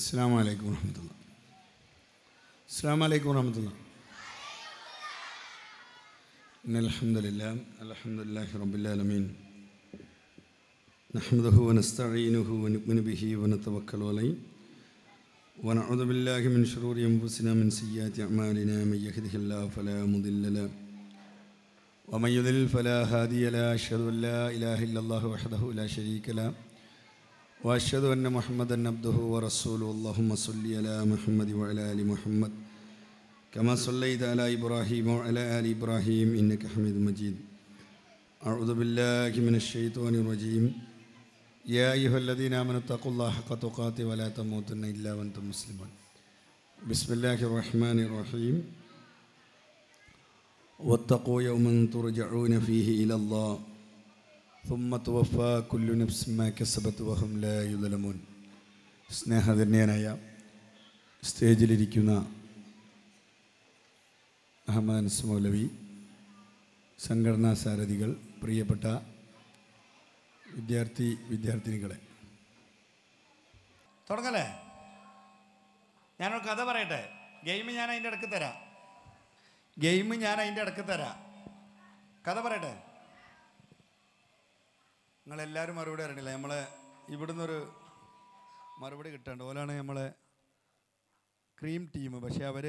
السلام عليكم ورحمة الله السلام عليكم ورحمة الله إن الحمد لله الحمد لله رب العالمين نحمده ونستعينه ونؤمن به ونتوكل عليه ونعوذ بالله من شرور أنفسنا من سيئات أعمالنا من يهده الله فلا مضل له ومن يضلل فلا هادي له أشهد أن لا إله إلا الله وحده لا شريك له وأشهد أن محمدا عبده ورسوله اللهم صل على محمد وعلى آل محمد كما صليت على إبراهيم وعلى آل إبراهيم إنك حميد مجيد أعوذ بالله من الشيطان الرجيم يا أيها الذين آمنوا اتقوا الله حق تقاته ولا تموتن إلا وأنتم مسلمون بسم الله الرحمن الرحيم واتقوا يوما ترجعون فيه إلى الله സ്നേഹധന്യനായ സ്റ്റേജിലിരിക്കുന്ന അഹമ്മദ് അൻസ് മൗലവി സംഘടനാ സാരഥികൾ പ്രിയപ്പെട്ട വിദ്യാർത്ഥി വിദ്യാർത്ഥിനികളെ തുടങ്ങല്ലേ ഞാനൊരു കഥ പറയട്ടെ ഗെയിം ഞാൻ അതിൻ്റെ ഇടക്ക് തരാം ഗെയിം ഞാൻ അതിൻ്റെ ഇടക്ക് തരാം കഥ പറയട്ടെ നിങ്ങളെല്ലാവരും മറുപടി അറിയണില്ല നമ്മളെ ഇവിടുന്ന് ഒരു മറുപടി കിട്ടേണ്ട പോലാണ് നമ്മളെ ക്രീം ടീം പക്ഷേ അവർ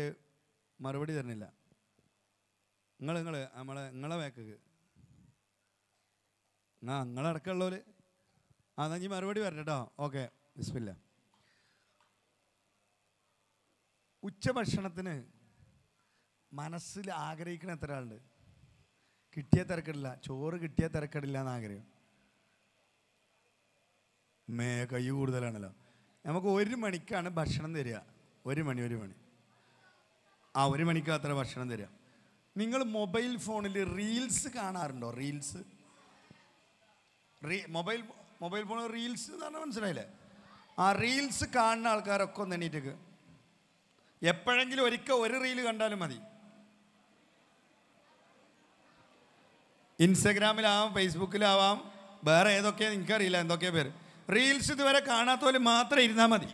മറുപടി തരണില്ല നിങ്ങൾ നിങ്ങൾ നമ്മളെ നിങ്ങളെ വേക്കക്ക് ആ നിങ്ങളടക്കമുള്ളവർ ആ എന്നാ ഈ മറുപടി വരണം കേട്ടോ ഓക്കെ ബിസ്മില്ല ഉച്ചഭക്ഷണത്തിന് മനസ്സിൽ ആഗ്രഹിക്കുന്ന എത്ര ആളുണ്ട് കിട്ടിയ തിരക്കിടില്ല ചോറ് കിട്ടിയ തിരക്കിടില്ല എന്ന് മേ കൈ കൂടുതലാണല്ലോ നമുക്ക് ഒരു മണിക്കാണ് ഭക്ഷണം തരിക ഒരു മണി ഒരു മണി ആ ഒരു മണിക്ക് അത്ര ഭക്ഷണം തരിക നിങ്ങൾ മൊബൈൽ ഫോണിൽ റീൽസ് കാണാറുണ്ടോ റീൽസ് റീ മൊബൈൽ മൊബൈൽ ഫോണിൽ റീൽസ് എന്ന് പറഞ്ഞാൽ മനസ്സിലായില്ലേ ആ റീൽസ് കാണുന്ന ആൾക്കാരൊക്കെ ഒന്ന് എണീറ്റേക്ക് എപ്പോഴെങ്കിലും ഒരിക്കൽ ഒരു റീൽ കണ്ടാലും മതി ഇൻസ്റ്റഗ്രാമിലാവാം ഫേസ്ബുക്കിലാവാം വേറെ ഏതൊക്കെയാണ് എനിക്കറിയില്ല എന്തൊക്കെയാണ് പേര് റീൽസ് ഇതുവരെ കാണാത്ത പോലെ മാത്രം ഇരുന്നാൽ മതി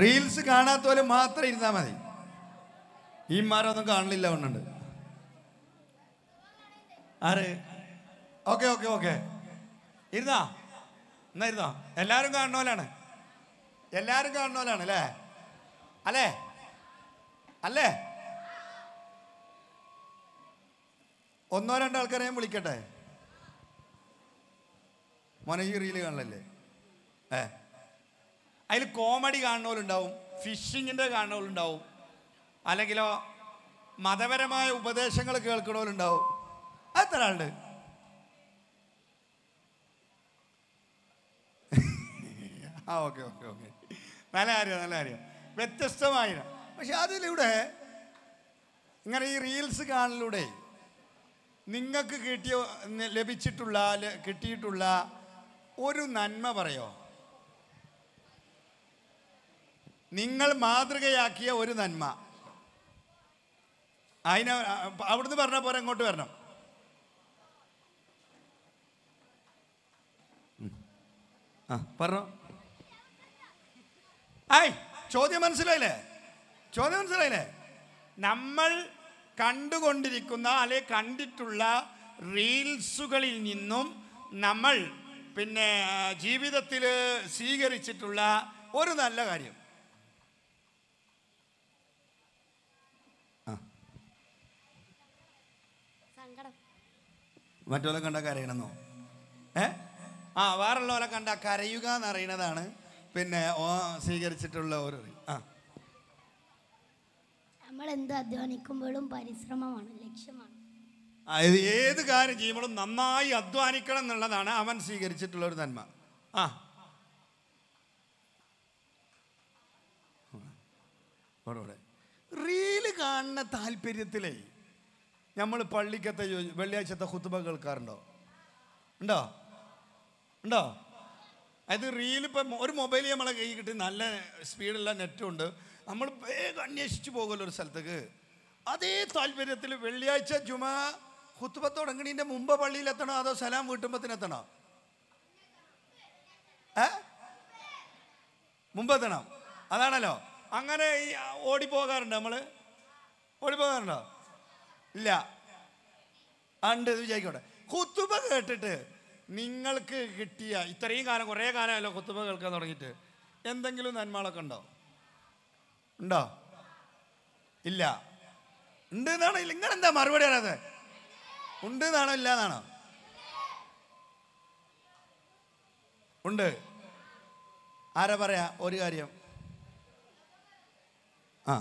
റീൽസ് കാണാത്ത പോലെ മാത്രം ഇരുന്നാൽ മതി ഈ മാരൊന്നും കാണലില്ല ഒന്നുണ്ട് ആര് ഓക്കെ ഓക്കെ ഓക്കെ ഇരുന്നാ എന്നാ ഇരുന്നോ എല്ലാവരും കാണുന്ന പോലാണ് എല്ലാവരും കാണുന്ന പോലാണ് അല്ലേ അല്ലേ അല്ലേ ഒന്നോ രണ്ടോ ആൾക്കാരെയും വിളിക്കട്ടെ മോനെ റീല് കാണലല്ലേ ഏ അതിൽ കോമഡി കാണുന്നവരുണ്ടാവും ഫിഷിങ്ങിൻ്റെ കാണുന്നവരുണ്ടാവും അല്ലെങ്കിലോ മതപരമായ ഉപദേശങ്ങൾ കേൾക്കണവരുണ്ടാവും അത്ര ആളുണ്ട് ആ ഓക്കെ ഓക്കെ ഓക്കെ നല്ല കാര്യം നല്ല കാര്യം വ്യത്യസ്തമായ പക്ഷെ അതിലൂടെ ഇങ്ങനെ ഈ റീൽസ് കാണലൂടെ നിങ്ങൾക്ക് കിട്ടിയ ലഭിച്ചിട്ടുള്ള കിട്ടിയിട്ടുള്ള ഒരു നന്മ പറയോ നിങ്ങൾ മാതൃകയാക്കിയ ഒരു നന്മ അതിന് അവിടുന്ന് പറഞ്ഞ പോരാ ഇങ്ങോട്ട് വരണം ആ പറഞ്ഞോ ആയ് ചോദ്യം മനസ്സിലായില്ലേ ചോദ്യം മനസ്സിലായില്ലേ നമ്മൾ കണ്ടുകൊണ്ടിരിക്കുന്ന അല്ലെ കണ്ടിട്ടുള്ള റീൽസുകളിൽ നിന്നും നമ്മൾ പിന്നെ ജീവിതത്തിൽ സ്വീകരിച്ചിട്ടുള്ള ഒരു നല്ല കാര്യം മറ്റുള്ള കണ്ട കരയണമെന്നോ ഏ ആ വേറുള്ളവരെ കണ്ട കരയുക എന്ന് അറിയണതാണ് പിന്നെ ഓ സ്വീകരിച്ചിട്ടുള്ള ഒരു ആ നമ്മൾ എന്ത് അധ്വാനിക്കുമ്പോഴും പരിശ്രമമാണ് ലക്ഷ്യമാണ് ഏത് കാര്യം ചെയ്യുമ്പോഴും നന്നായി അധ്വാനിക്കണം എന്നുള്ളതാണ് അവൻ സ്വീകരിച്ചിട്ടുള്ള ഒരു നന്മ ആ റീല് കാണുന്ന താല്പര്യത്തിലേ നമ്മൾ പള്ളിക്കത്തെ വെള്ളിയാഴ്ചത്തെ കുത്തുബ കേൾക്കാറുണ്ടോ ഉണ്ടോ ഉണ്ടോ അതായത് റീൽ ഇപ്പം ഒരു മൊബൈൽ നമ്മളെ കൈ കിട്ടി നല്ല സ്പീഡുള്ള നെറ്റും ഉണ്ട് നമ്മൾ വേഗം അന്വേഷിച്ച് പോകുമല്ലോ ഒരു സ്ഥലത്തേക്ക് അതേ താല്പര്യത്തിൽ വെള്ളിയാഴ്ച ജുമാ ഹുത്തുബ തുടങ്ങണീൻ്റെ മുമ്പ് പള്ളിയിലെത്തണോ അതോ സലാം വീട്ടുമ്പത്തിനെത്തണോ ഏ മുമ്പെത്തണം അതാണല്ലോ അങ്ങനെ ഈ ഓടിപ്പോകാറുണ്ട് നമ്മൾ ഓടിപ്പോകാറുണ്ടോ ഇല്ല ഉണ്ട് ഇത് വിചാരിക്കോട്ടെ കുത്തുബ കേട്ടിട്ട് നിങ്ങൾക്ക് കിട്ടിയ ഇത്രയും കാലം കുറേ കാലമല്ലോ കുത്തുബ കേൾക്കാൻ തുടങ്ങിയിട്ട് എന്തെങ്കിലും നന്മകളൊക്കെ ഉണ്ടോ ഉണ്ടോ ഇല്ല ഉണ്ട് എന്നാണ് നിങ്ങൾ മറുപടി അറിയാതെ ഉണ്ട് എന്നാണോ ഇല്ല എന്നാണോ ഉണ്ട് ആരാ പറയാ ഒരു കാര്യം ആ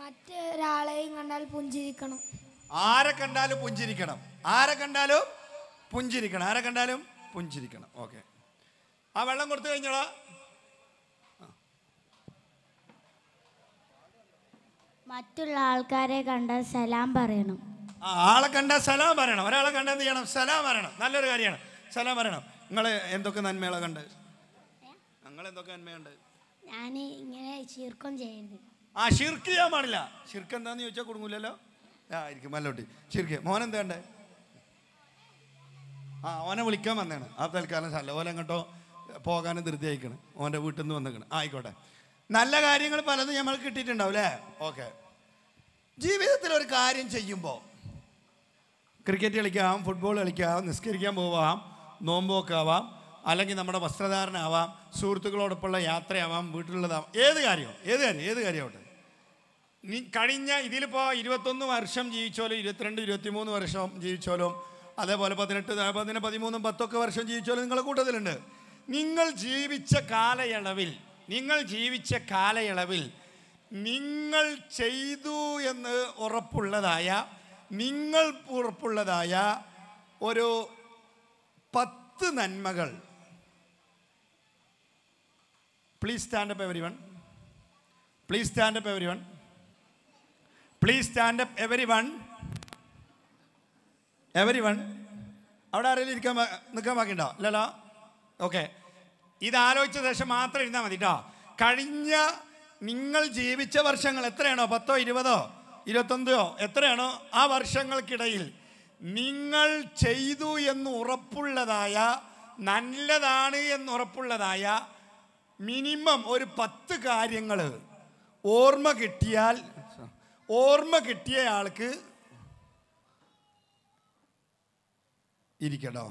മറ്റൊരാളെയും കണ്ടാൽ പുഞ്ചിരിക്കണം ആരെ കണ്ടാലും പുഞ്ചിരിക്കണം ആരെ കണ്ടാലും പുഞ്ചിരിക്കണം ആരെ കണ്ടാലും പുഞ്ചിരിക്കണം ഓക്കെ ആ വെള്ളം കൊടുത്തു കഴിഞ്ഞോളാം മറ്റുള്ള ആൾക്കാരെ കണ്ട സലാം പറയണം ആളെ കണ്ട സലാം പറയണം ഒരാളെ കണ്ട എന്ത് ചെയ്യണം സലാം പറയണം നല്ലൊരു കാര്യമാണ് സലാം പറയണം നിങ്ങൾ എന്തൊക്കെ നന്മകളെ കണ്ട് നിങ്ങൾ എന്തൊക്കെ നന്മയുണ്ട് ഞാൻ ഇങ്ങനെ ശീർക്കം ചെയ്യരുത് ആ ഷിർക്ക് ചെയ്യാൻ പാടില്ല ഷിർക്ക് എന്താന്ന് ചോദിച്ചാൽ കുടുങ്ങൂലല്ലോ ആ ഇരിക്കും മല്ലോട്ടി ശിർക്ക് മോൻ എന്താ ഉണ്ട് ആ ഓനെ വിളിക്കാൻ വന്നേണ് ആ തൽക്കാലം സല ഓലെങ്ങോട്ടോ പോകാനും ധൃതി അയക്കണം ഓൻ്റെ വീട്ടിൽ നിന്ന് വന്നേക്കണം ആയിക്കോട്ടെ നല്ല കാര്യങ്ങൾ പലതും നമ്മൾ കിട്ടിയിട്ടുണ്ടാവും അല്ലേ ഓക്കെ ജീവിതത്തിൽ ഒരു കാര്യം ചെയ്യുമ്പോൾ ക്രിക്കറ്റ് കളിക്കാം ഫുട്ബോൾ കളിക്കാം നിസ്കരിക്കാൻ പോവാം നോമ്പോക്കാവാം അല്ലെങ്കിൽ നമ്മുടെ വസ്ത്രധാരണമാവാം സുഹൃത്തുക്കളോടൊപ്പമുള്ള യാത്രയാവാം വീട്ടിലുള്ളതാവാം ഏത് കാര്യവും ഏത് കാര്യം ഏത് കാര്യമാവട്ടെ നീ കഴിഞ്ഞ ഇതിലിപ്പോൾ ഇരുപത്തൊന്ന് വർഷം ജീവിച്ചാലും ഇരുപത്തിരണ്ട് ഇരുപത്തിമൂന്ന് വർഷം ജീവിച്ചാലും അതേപോലെ പതിനെട്ട് പതിനെ പതിമൂന്നും പത്തൊക്കെ വർഷം ജീവിച്ചാലും നിങ്ങളുടെ കൂട്ടത്തിലുണ്ട് നിങ്ങൾ ജീവിച്ച കാലയളവിൽ നിങ്ങൾ ജീവിച്ച കാലയളവിൽ നിങ്ങൾ ചെയ്തു എന്ന് ഉറപ്പുള്ളതായ നിങ്ങൾ ഉറപ്പുള്ളതായ ഒരു പത്ത് നന്മകൾ please stand up everyone please stand up everyone please stand up everyone everyone അവിടെ ആരെങ്കിലും ഇരിക്കാൻ നിൽക്കാൻ ബാക്കിയുണ്ടോ അല്ലല്ലോ ഓക്കെ ഇതാലോചിച്ച ശേഷം മാത്രം ഇരുന്നാൽ മതി കേട്ടോ കഴിഞ്ഞ നിങ്ങൾ ജീവിച്ച വർഷങ്ങൾ എത്രയാണോ പത്തോ ഇരുപതോ ഇരുപത്തൊന്നോ എത്രയാണോ ആ വർഷങ്ങൾക്കിടയിൽ നിങ്ങൾ ചെയ്തു എന്ന് ഉറപ്പുള്ളതായ നല്ലതാണ് എന്ന് ഉറപ്പുള്ളതായ മിനിമം ഒരു പത്ത് കാര്യങ്ങൾ ഓർമ്മ കിട്ടിയാൽ ഓർമ്മ കിട്ടിയ ആൾക്ക് ഇരിക്കണോ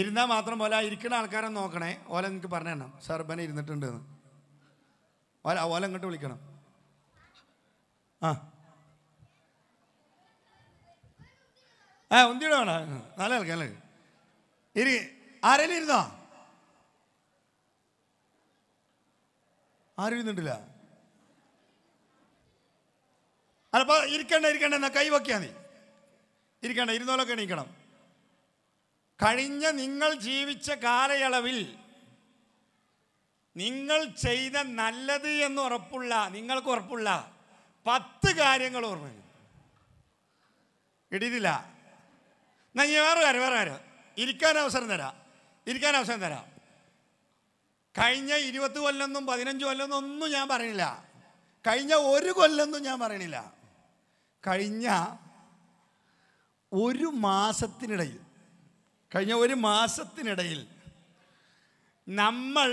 ഇരുന്നാൽ മാത്രം പോലെ ഇരിക്കുന്ന ആൾക്കാരെ നോക്കണേ ഓല എനിക്ക് പറഞ്ഞു തരണം സർബന ഇരുന്നിട്ടുണ്ട് എന്ന് ഓല ഓല ഇങ്ങോട്ട് വിളിക്കണം ആ ആ ഒന്നിയുടെ വേണ നല്ല ആൾക്കാർ അല്ലേ ഇരി ആരെങ്കിലും ഇരുന്നോ ആരും ഇരുന്നിട്ടില്ല അല്ല ഇരിക്കണ്ട ഇരിക്കണ്ട എന്നാ കൈ വയ്ക്കുക നീ ഇരിക്കണ്ട ഇരുന്നോലൊക്കെ എണീക്കണം കഴിഞ്ഞ നിങ്ങൾ ജീവിച്ച കാലയളവിൽ നിങ്ങൾ ചെയ്ത നല്ലത് എന്ന് ഉറപ്പുള്ള നിങ്ങൾക്ക് ഉറപ്പുള്ള പത്ത് കാര്യങ്ങൾ ഓർമ്മ ഇടിയില്ല എന്നാ ഞാൻ വേറെ കാര്യം വേറെ കാര്യം ഇരിക്കാൻ അവസരം തരാം ഇരിക്കാൻ അവസരം തരാം കഴിഞ്ഞ ഇരുപത് കൊല്ലൊന്നും പതിനഞ്ച് കൊല്ലൊന്നും ഒന്നും ഞാൻ പറയണില്ല കഴിഞ്ഞ ഒരു കൊല്ലൊന്നും ഞാൻ പറയണില്ല കഴിഞ്ഞ ഒരു മാസത്തിനിടയിൽ കഴിഞ്ഞ ഒരു മാസത്തിനിടയിൽ നമ്മൾ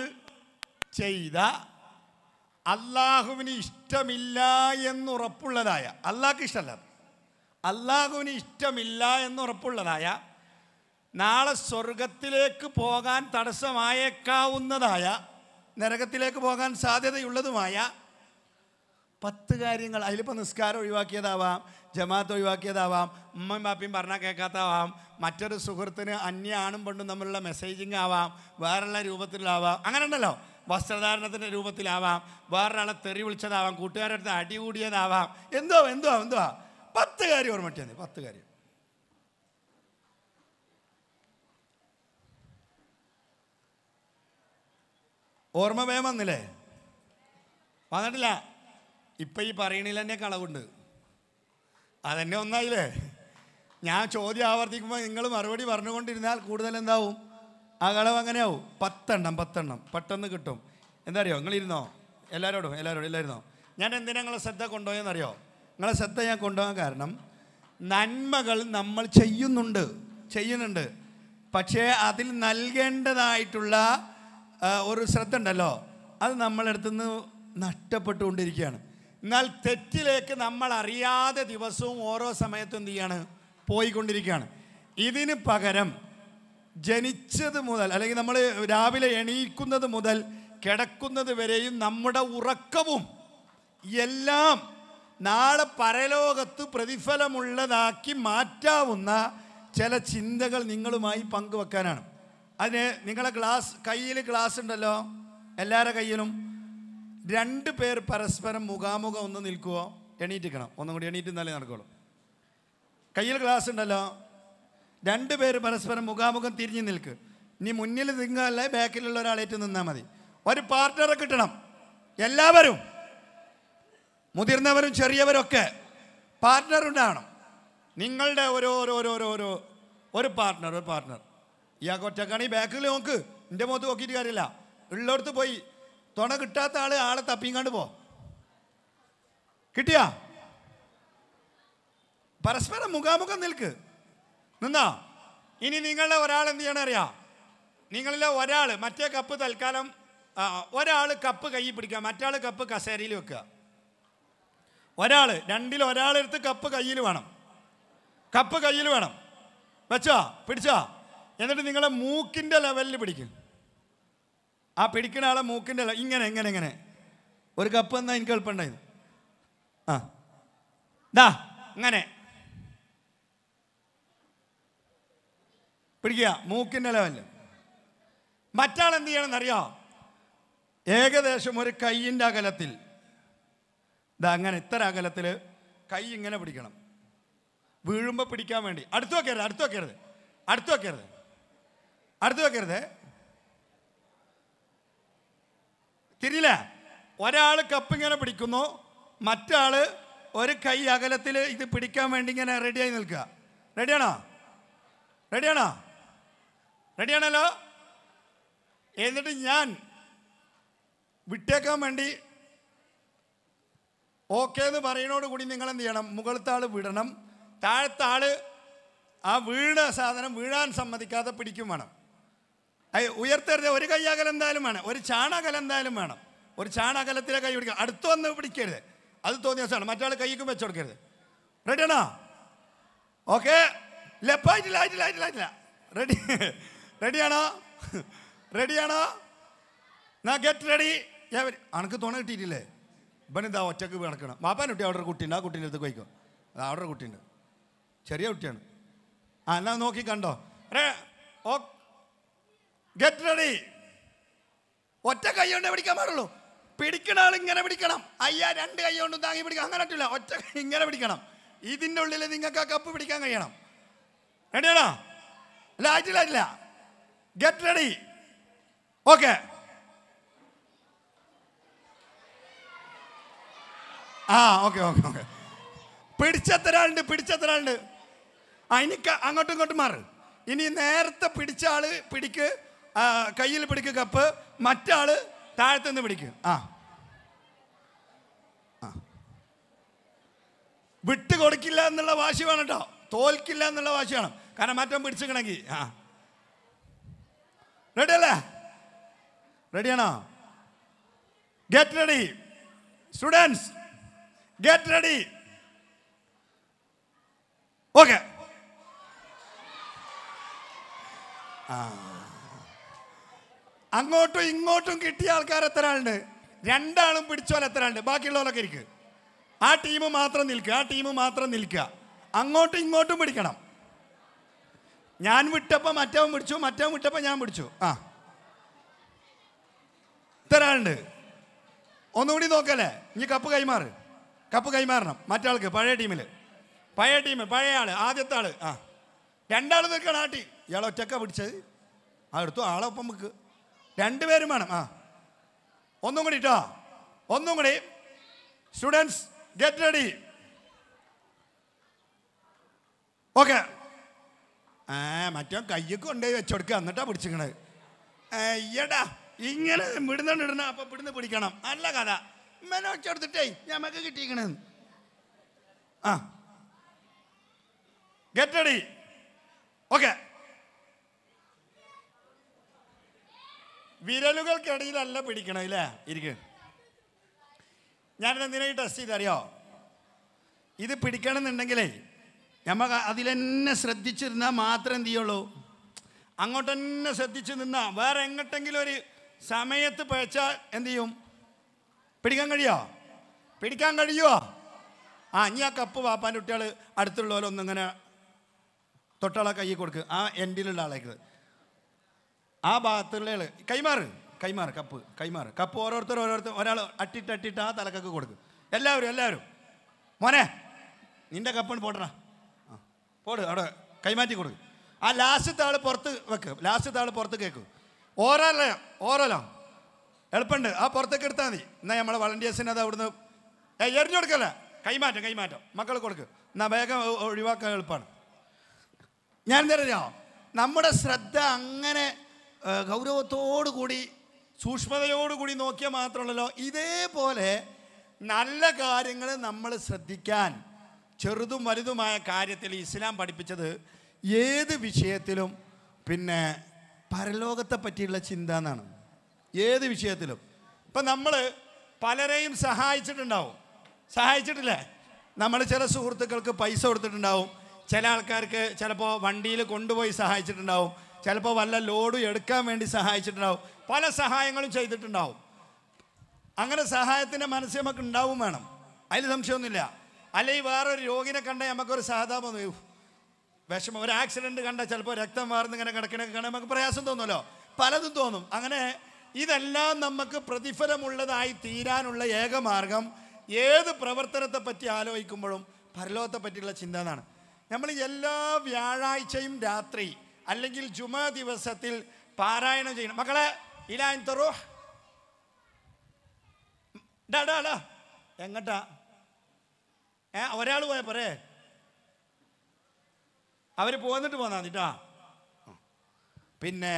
ചെയ്ത അള്ളാഹുവിന് ഇഷ്ടമില്ല എന്നുറപ്പുള്ളതായ അള്ളാഹ്ക്ക് ഇഷ്ടമല്ല അള്ളാഹുവിന് ഇഷ്ടമില്ല എന്നുറപ്പുള്ളതായ നാളെ സ്വർഗത്തിലേക്ക് പോകാൻ തടസ്സമായേക്കാവുന്നതായ നരകത്തിലേക്ക് പോകാൻ സാധ്യതയുള്ളതുമായ പത്ത് കാര്യങ്ങൾ അതിലിപ്പോൾ നിസ്കാരം ഒഴിവാക്കിയതാവാം ജമാഅത്ത് ഒഴിവാക്കിയതാവാം ഉമ്മയും ബാപ്പയും പറഞ്ഞാൽ കേൾക്കാത്തതാവാം മറ്റൊരു സുഹൃത്തിന് അന്യ ആണും പെണ്ണും തമ്മിലുള്ള മെസ്സേജിങ് ആവാം വേറെയുള്ള രൂപത്തിലാവാം അങ്ങനെ ഉണ്ടല്ലോ വസ്ത്രധാരണത്തിൻ്റെ രൂപത്തിലാവാം വേറൊരാളെ തെറി വിളിച്ചതാവാം കൂട്ടുകാരുടെ അടി കൂടിയതാവാം എന്തോ എന്തോ എന്തോ പത്ത് കാര്യം ഓർമ്മ പറ്റിയത് പത്ത് കാര്യം ഓർമ്മ വേഗം വന്നില്ലേ വന്നിട്ടില്ല ഇപ്പം ഈ പറയണില്ല തന്നെ കളവുണ്ട് അതെന്നെ ഒന്നായില്ലേ ഞാൻ ചോദ്യം ആവർത്തിക്കുമ്പോൾ നിങ്ങൾ മറുപടി പറഞ്ഞുകൊണ്ടിരുന്നാൽ കൂടുതൽ എന്താവും അകളവ് അങ്ങനെയാവും പത്തെണ്ണം പത്തെണ്ണം പെട്ടെന്ന് കിട്ടും എന്താ അറിയോ നിങ്ങളിരുന്നോ എല്ലാവരോടും എല്ലാവരോടും എല്ലായിരുന്നോ ഞാൻ എന്തിനാ നിങ്ങളെ ശ്രദ്ധ കൊണ്ടുപോയെന്നറിയോ നിങ്ങളെ ശ്രദ്ധ ഞാൻ കൊണ്ടുപോകാൻ കാരണം നന്മകൾ നമ്മൾ ചെയ്യുന്നുണ്ട് ചെയ്യുന്നുണ്ട് പക്ഷേ അതിൽ നൽകേണ്ടതായിട്ടുള്ള ഒരു ശ്രദ്ധ ഉണ്ടല്ലോ അത് നമ്മളെടുത്തുനിന്ന് നഷ്ടപ്പെട്ടുകൊണ്ടിരിക്കുകയാണ് എന്നാൽ തെറ്റിലേക്ക് നമ്മൾ അറിയാതെ ദിവസവും ഓരോ സമയത്തും എന്ത് ചെയ്യാണ് പോയിക്കൊണ്ടിരിക്കുകയാണ് ഇതിന് പകരം ജനിച്ചത് മുതൽ അല്ലെങ്കിൽ നമ്മൾ രാവിലെ എണീക്കുന്നത് മുതൽ കിടക്കുന്നത് വരെയും നമ്മുടെ ഉറക്കവും എല്ലാം നാളെ പരലോകത്ത് പ്രതിഫലമുള്ളതാക്കി മാറ്റാവുന്ന ചില ചിന്തകൾ നിങ്ങളുമായി പങ്കുവെക്കാനാണ് അതിന് നിങ്ങളെ ഗ്ലാസ് കയ്യിൽ ഗ്ലാസ് ഉണ്ടല്ലോ എല്ലാവരുടെ കയ്യിലും രണ്ട് പേർ പരസ്പരം മുഖാമുഖം ഒന്ന് നിൽക്കുമോ എണീറ്റിക്കണം ഒന്നും കൂടി എണീറ്റ് നിന്നാലേ നടക്കുള്ളൂ കയ്യിൽ ഗ്ലാസ് ഉണ്ടല്ലോ രണ്ട് പേര് പരസ്പരം മുഖാമുഖം തിരിഞ്ഞു നിൽക്ക് നീ മുന്നിൽ നിൽക്കാല്ലേ ബാക്കിലുള്ള ഒരാളേറ്റ് നിന്നാൽ മതി ഒരു പാർട്ട്ണറെ കിട്ടണം എല്ലാവരും മുതിർന്നവരും ചെറിയവരൊക്കെ പാർട്ട്ണർ ഉണ്ടാകണം നിങ്ങളുടെ ഓരോരോരോരോരോ ഒരു പാർട്ട്ണർ ഒരു പാർട്ട്ണർ ഇയാൾക്ക് ഒറ്റക്കാണ് ഈ ബാക്കിൽ നോക്ക് എൻ്റെ മുഖത്ത് നോക്കിയിട്ട് കാര്യമില്ല ഉള്ളിടത്ത് പോയി തുണ കിട്ടാത്ത ആള് ആളെ തപ്പിങ്ങാണ്ട് പോ കിട്ടിയാ പരസ്പരം മുഖാമുഖം നിൽക്ക് നിന്നാ ഇനി നിങ്ങളെ ഒരാൾ എന്ത് ചെയ്യണം അറിയാം നിങ്ങളിലെ ഒരാൾ മറ്റേ കപ്പ് തൽക്കാലം ഒരാൾ കപ്പ് കയ്യിൽ പിടിക്കുക മറ്റാൾ കപ്പ് കസേരയിൽ വെക്കുക ഒരാൾ രണ്ടിൽ ഒരാളെടുത്ത് കപ്പ് കയ്യിൽ വേണം കപ്പ് കയ്യിൽ വേണം വെച്ചോ പിടിച്ചോ എന്നിട്ട് നിങ്ങളെ മൂക്കിൻ്റെ ലെവലിൽ പിടിക്കും ആ പിടിക്കുന്ന ആളെ മൂക്കിൻ്റെ അല്ല ഇങ്ങനെ ഇങ്ങനെ ഇങ്ങനെ ഒരു കപ്പ് എന്നാൽ എനിക്ക് എളുപ്പമുണ്ടായിരുന്നു ആ ദാ അങ്ങനെ പിടിക്കുക മൂക്കിൻ്റെ ലെവലിൽ മറ്റാൾ എന്ത് എന്നറിയോ ഏകദേശം ഒരു കൈയിൻ്റെ അകലത്തിൽ ഇതാ അങ്ങനെ ഇത്ര അകലത്തിൽ കൈ ഇങ്ങനെ പിടിക്കണം വീഴുമ്പോൾ പിടിക്കാൻ വേണ്ടി അടുത്ത് വയ്ക്കരുത് അടുത്ത് വയ്ക്കരുത് അടുത്ത് വയ്ക്കരുത് അടുത്ത് വയ്ക്കരുത് തിരിയില്ല ഒരാൾ കപ്പ് ഇങ്ങനെ പിടിക്കുന്നു മറ്റാൾ ഒരു കൈ അകലത്തിൽ ഇത് പിടിക്കാൻ വേണ്ടി ഇങ്ങനെ റെഡിയായി നിൽക്കുക റെഡിയാണോ റെഡിയാണോ റെഡിയാണല്ലോ എന്നിട്ട് ഞാൻ വിട്ടേക്കാൻ വേണ്ടി ഓക്കെ എന്ന് പറയുന്നതോട് കൂടി നിങ്ങൾ എന്ത് ചെയ്യണം മുകളത്തെ ആൾ വിടണം താഴത്തെ ആ വീണ സാധനം വീഴാൻ സമ്മതിക്കാതെ പിടിക്കും വേണം ഉയർത്തരുത് ഒരു കയ്യാകൽ എന്തായാലും വേണം ഒരു ചാണകൽ എന്തായാലും വേണം ഒരു ചാണകലത്തിലെ കൈ പിടിക്കുക അടുത്ത് വന്ന് പിടിക്കരുത് അത് തോന്നിയ ദിവസമാണ് മറ്റാൾ കൈക്കും വെച്ചു കൊടുക്കരുത് റെഡിയാണോ ഓക്കെ ലെപ്പായിട്ടില്ല ആയിട്ടില്ല ആയിട്ടില്ല ആയിട്ടില്ല റെഡി റെഡിയാണോ റെഡിയാണോ നാ ഗെറ്റ് റെഡി അനക്ക് തുണ കിട്ടിയിട്ടില്ലേ എന്താ ഒറ്റക്ക് കിടക്കണം മാപ്പാൻ കുട്ടി അവിടെ കുട്ടിയുണ്ട് ആ കുട്ടീൻ്റെ അടുത്ത് പോയിക്കോ അത് അവിടെ കുട്ടിയുണ്ട് ചെറിയ കുട്ടിയാണ് ആ എന്നാ നോക്കി കണ്ടോ ഓക്കെ ഗെറ്റ് റെഡി ഒറ്റ കൈ കൊണ്ട് പിടിക്കാൻ പാടുള്ളൂ പിടിക്കണ ആൾ ഇങ്ങനെ പിടിക്കണം അയ്യ രണ്ട് കൈ കൊണ്ടും താങ്ങി പിടിക്കാം അങ്ങനെ പറ്റില്ല ഒറ്റ ഇങ്ങനെ പിടിക്കണം ഇതിൻ്റെ ഉള്ളിൽ നിങ്ങൾക്ക് ആ കപ്പ് പിടിക്കാൻ കഴിയണം റെഡിയാണോ അല്ല ആയിട്ടില്ല ഇല്ല ഗെറ്റ് റെഡി ഓക്കെ ആ ഓക്കെ ഓക്കെ ഓക്കെ പിടിച്ചെത്തരാളുണ്ട് പിടിച്ചെത്തരാളുണ്ട് പിടിച്ചെത്ര ആളുണ്ട് അതിന് അങ്ങോട്ടും ഇങ്ങോട്ടും മാറ് ഇനി നേരത്തെ പിടിച്ച ആള് പിടിക്ക് കയ്യിൽ പിടിക്കുക കപ്പ് മറ്റാൾ നിന്ന് പിടിക്കുക ആ വിട്ട് കൊടുക്കില്ല എന്നുള്ള വാശി വേണം കേട്ടോ തോൽക്കില്ല എന്നുള്ള വാശി വേണം കാരണം മാറ്റം പിടിച്ചിക്കണമെങ്കിൽ ആ റെഡി അല്ലേ റെഡിയാണോ get ready students get ready okay ആ അങ്ങോട്ടും ഇങ്ങോട്ടും കിട്ടിയ ആൾക്കാർ എത്ര ആളുണ്ട് രണ്ടാളും പിടിച്ചാൽ എത്ര ആളുണ്ട് ബാക്കിയുള്ളവരൊക്കെ ഇരിക്കുക ആ ടീം മാത്രം നിൽക്കുക ആ ടീം മാത്രം നിൽക്കുക അങ്ങോട്ടും ഇങ്ങോട്ടും പിടിക്കണം ഞാൻ വിട്ടപ്പോൾ മറ്റവൻ പിടിച്ചു മറ്റവൻ വിട്ടപ്പോൾ ഞാൻ പിടിച്ചു ആ ഇത്ര ആളുണ്ട് ഒന്നുകൂടി നോക്കല്ലേ ഇനി കപ്പ് കൈമാറ് കപ്പ് കൈമാറണം മറ്റാൾക്ക് പഴയ ടീമിൽ പഴയ ടീം പഴയ ആൾ ആദ്യത്തെ ആൾ ആ രണ്ടാൾ നിൽക്കണം ആ ടീം ഇയാൾ ഒറ്റക്ക പിടിച്ചത് ആ എടുത്തു ആളൊപ്പം വെക്കുക രണ്ടുപേരും വേണം ആ ഒന്നും കൂടി കേട്ടോ ഒന്നും കൂടി സ്റ്റുഡൻസ് ഗെറ്റ് റെഡി ഓക്കെ ആ മറ്റോ കയ്യൊക്കെ കൊണ്ടുപോയി വെച്ചെടുക്കുക എന്നിട്ടാ പിടിച്ചിക്കണത് അയ്യടാ ഇങ്ങനെ ഇവിടുന്ന് ഇടണം അപ്പം ഇവിടുന്ന് പിടിക്കണം നല്ല കഥ ഇമ്മനെ വെച്ചെടുത്തിട്ടേ ഞമ്മക്ക് കിട്ടിയിക്കണ ആ ഗെറ്റ് റെഡി ഓക്കെ വിരലുകൾക്കിടയിലല്ല പിടിക്കണം ഇല്ലേ ഇരിക്കും ഞാനിത് എന്തിനായി ടെസ്റ്റ് ചെയ്തറിയോ ഇത് പിടിക്കണമെന്നുണ്ടെങ്കിലേ നമ്മൾ അതിൽ തന്നെ ശ്രദ്ധിച്ചിരുന്നാൽ മാത്രം എന്ത് ചെയ്യുള്ളൂ അങ്ങോട്ട് തന്നെ ശ്രദ്ധിച്ച് നിന്നാൽ വേറെ എങ്ങോട്ടെങ്കിലും ഒരു സമയത്ത് പഴച്ചാൽ എന്ത് ചെയ്യും പിടിക്കാൻ കഴിയുമോ പിടിക്കാൻ കഴിയുമോ ആ ഇനി ആ കപ്പ് വാപ്പാൻ്റെ കുട്ടികൾ അടുത്തുള്ളവരൊന്നിങ്ങനെ തൊട്ടാളെ കൈ കൊടുക്കുക ആ എൻഡിലുള്ള ആളേക്ക് ആ ഭാഗത്തുള്ള ആള് കൈമാറ് കൈമാറ് കപ്പ് കൈമാറ് കപ്പ് ഓരോരുത്തർ ഓരോരുത്തർ ഒരാൾ അട്ടിട്ട് അട്ടിട്ട് ആ തലക്കൊക്കെ കൊടുക്കും എല്ലാവരും എല്ലാവരും മോനെ നിന്റെ കപ്പാണ് പോട്ടണ പോട് അവിടെ കൈമാറ്റി കൊടുക്കും ആ ലാസ്റ്റ് താൾ പുറത്ത് വെക്ക് ലാസ്റ്റ് താൾ പുറത്ത് കേൾക്കും ഓരോ ഓരോലോ എളുപ്പമുണ്ട് ആ പുറത്തേക്ക് എടുത്താൽ മതി എന്നാൽ നമ്മളെ വളണ്ടിയേഴ്സിന് അത് അവിടുന്ന് എറിഞ്ഞു കൊടുക്കല്ല കൈമാറ്റം കൈമാറ്റം മക്കൾ കൊടുക്ക് എന്നാൽ വേഗം ഒഴിവാക്കാൻ എളുപ്പമാണ് ഞാൻ എന്തറിയാമോ നമ്മുടെ ശ്രദ്ധ അങ്ങനെ ഗൗരവത്തോടുകൂടി സൂക്ഷ്മതയോടുകൂടി നോക്കിയാൽ മാത്രമല്ലല്ലോ ഇതേപോലെ നല്ല കാര്യങ്ങൾ നമ്മൾ ശ്രദ്ധിക്കാൻ ചെറുതും വലുതുമായ കാര്യത്തിൽ ഇസ്ലാം പഠിപ്പിച്ചത് ഏത് വിഷയത്തിലും പിന്നെ പരലോകത്തെ പറ്റിയുള്ള ചിന്ത എന്നാണ് ഏത് വിഷയത്തിലും ഇപ്പം നമ്മൾ പലരെയും സഹായിച്ചിട്ടുണ്ടാവും സഹായിച്ചിട്ടില്ലേ നമ്മൾ ചില സുഹൃത്തുക്കൾക്ക് പൈസ കൊടുത്തിട്ടുണ്ടാവും ചില ആൾക്കാർക്ക് ചിലപ്പോൾ വണ്ടിയിൽ കൊണ്ടുപോയി സഹായിച്ചിട്ടുണ്ടാവും ചിലപ്പോൾ വല്ല ലോഡും എടുക്കാൻ വേണ്ടി സഹായിച്ചിട്ടുണ്ടാവും പല സഹായങ്ങളും ചെയ്തിട്ടുണ്ടാവും അങ്ങനെ സഹായത്തിൻ്റെ മനസ്സ് നമുക്ക് ഉണ്ടാവും വേണം അതിൽ സംശയമൊന്നുമില്ല അല്ലെങ്കിൽ വേറൊരു രോഗിനെ കണ്ട നമുക്കൊരു സഹതാപം വിഷമം ഒരു ആക്സിഡൻറ്റ് കണ്ട ചിലപ്പോൾ രക്തം വാർന്ന് ഇങ്ങനെ കിടക്കണമൊക്കെ കണ്ടാൽ നമുക്ക് പ്രയാസം തോന്നുമല്ലോ പലതും തോന്നും അങ്ങനെ ഇതെല്ലാം നമുക്ക് പ്രതിഫലമുള്ളതായി തീരാനുള്ള ഏക മാർഗം ഏത് പ്രവർത്തനത്തെ പറ്റി ആലോചിക്കുമ്പോഴും പരലോകത്തെ പറ്റിയുള്ള ചിന്ത എന്നാണ് നമ്മൾ എല്ലാ വ്യാഴാഴ്ചയും രാത്രി അല്ലെങ്കിൽ ജുമ ദിവസത്തിൽ പാരായണം ചെയ്യണം മക്കളെ ഇലാൻ തറൂ ഡാടാ എങ്ങട്ടാ ഏ ഒരാൾ പോയ പോരേ അവർ പോന്നിട്ട് പോന്നാ കേട്ടാ പിന്നെ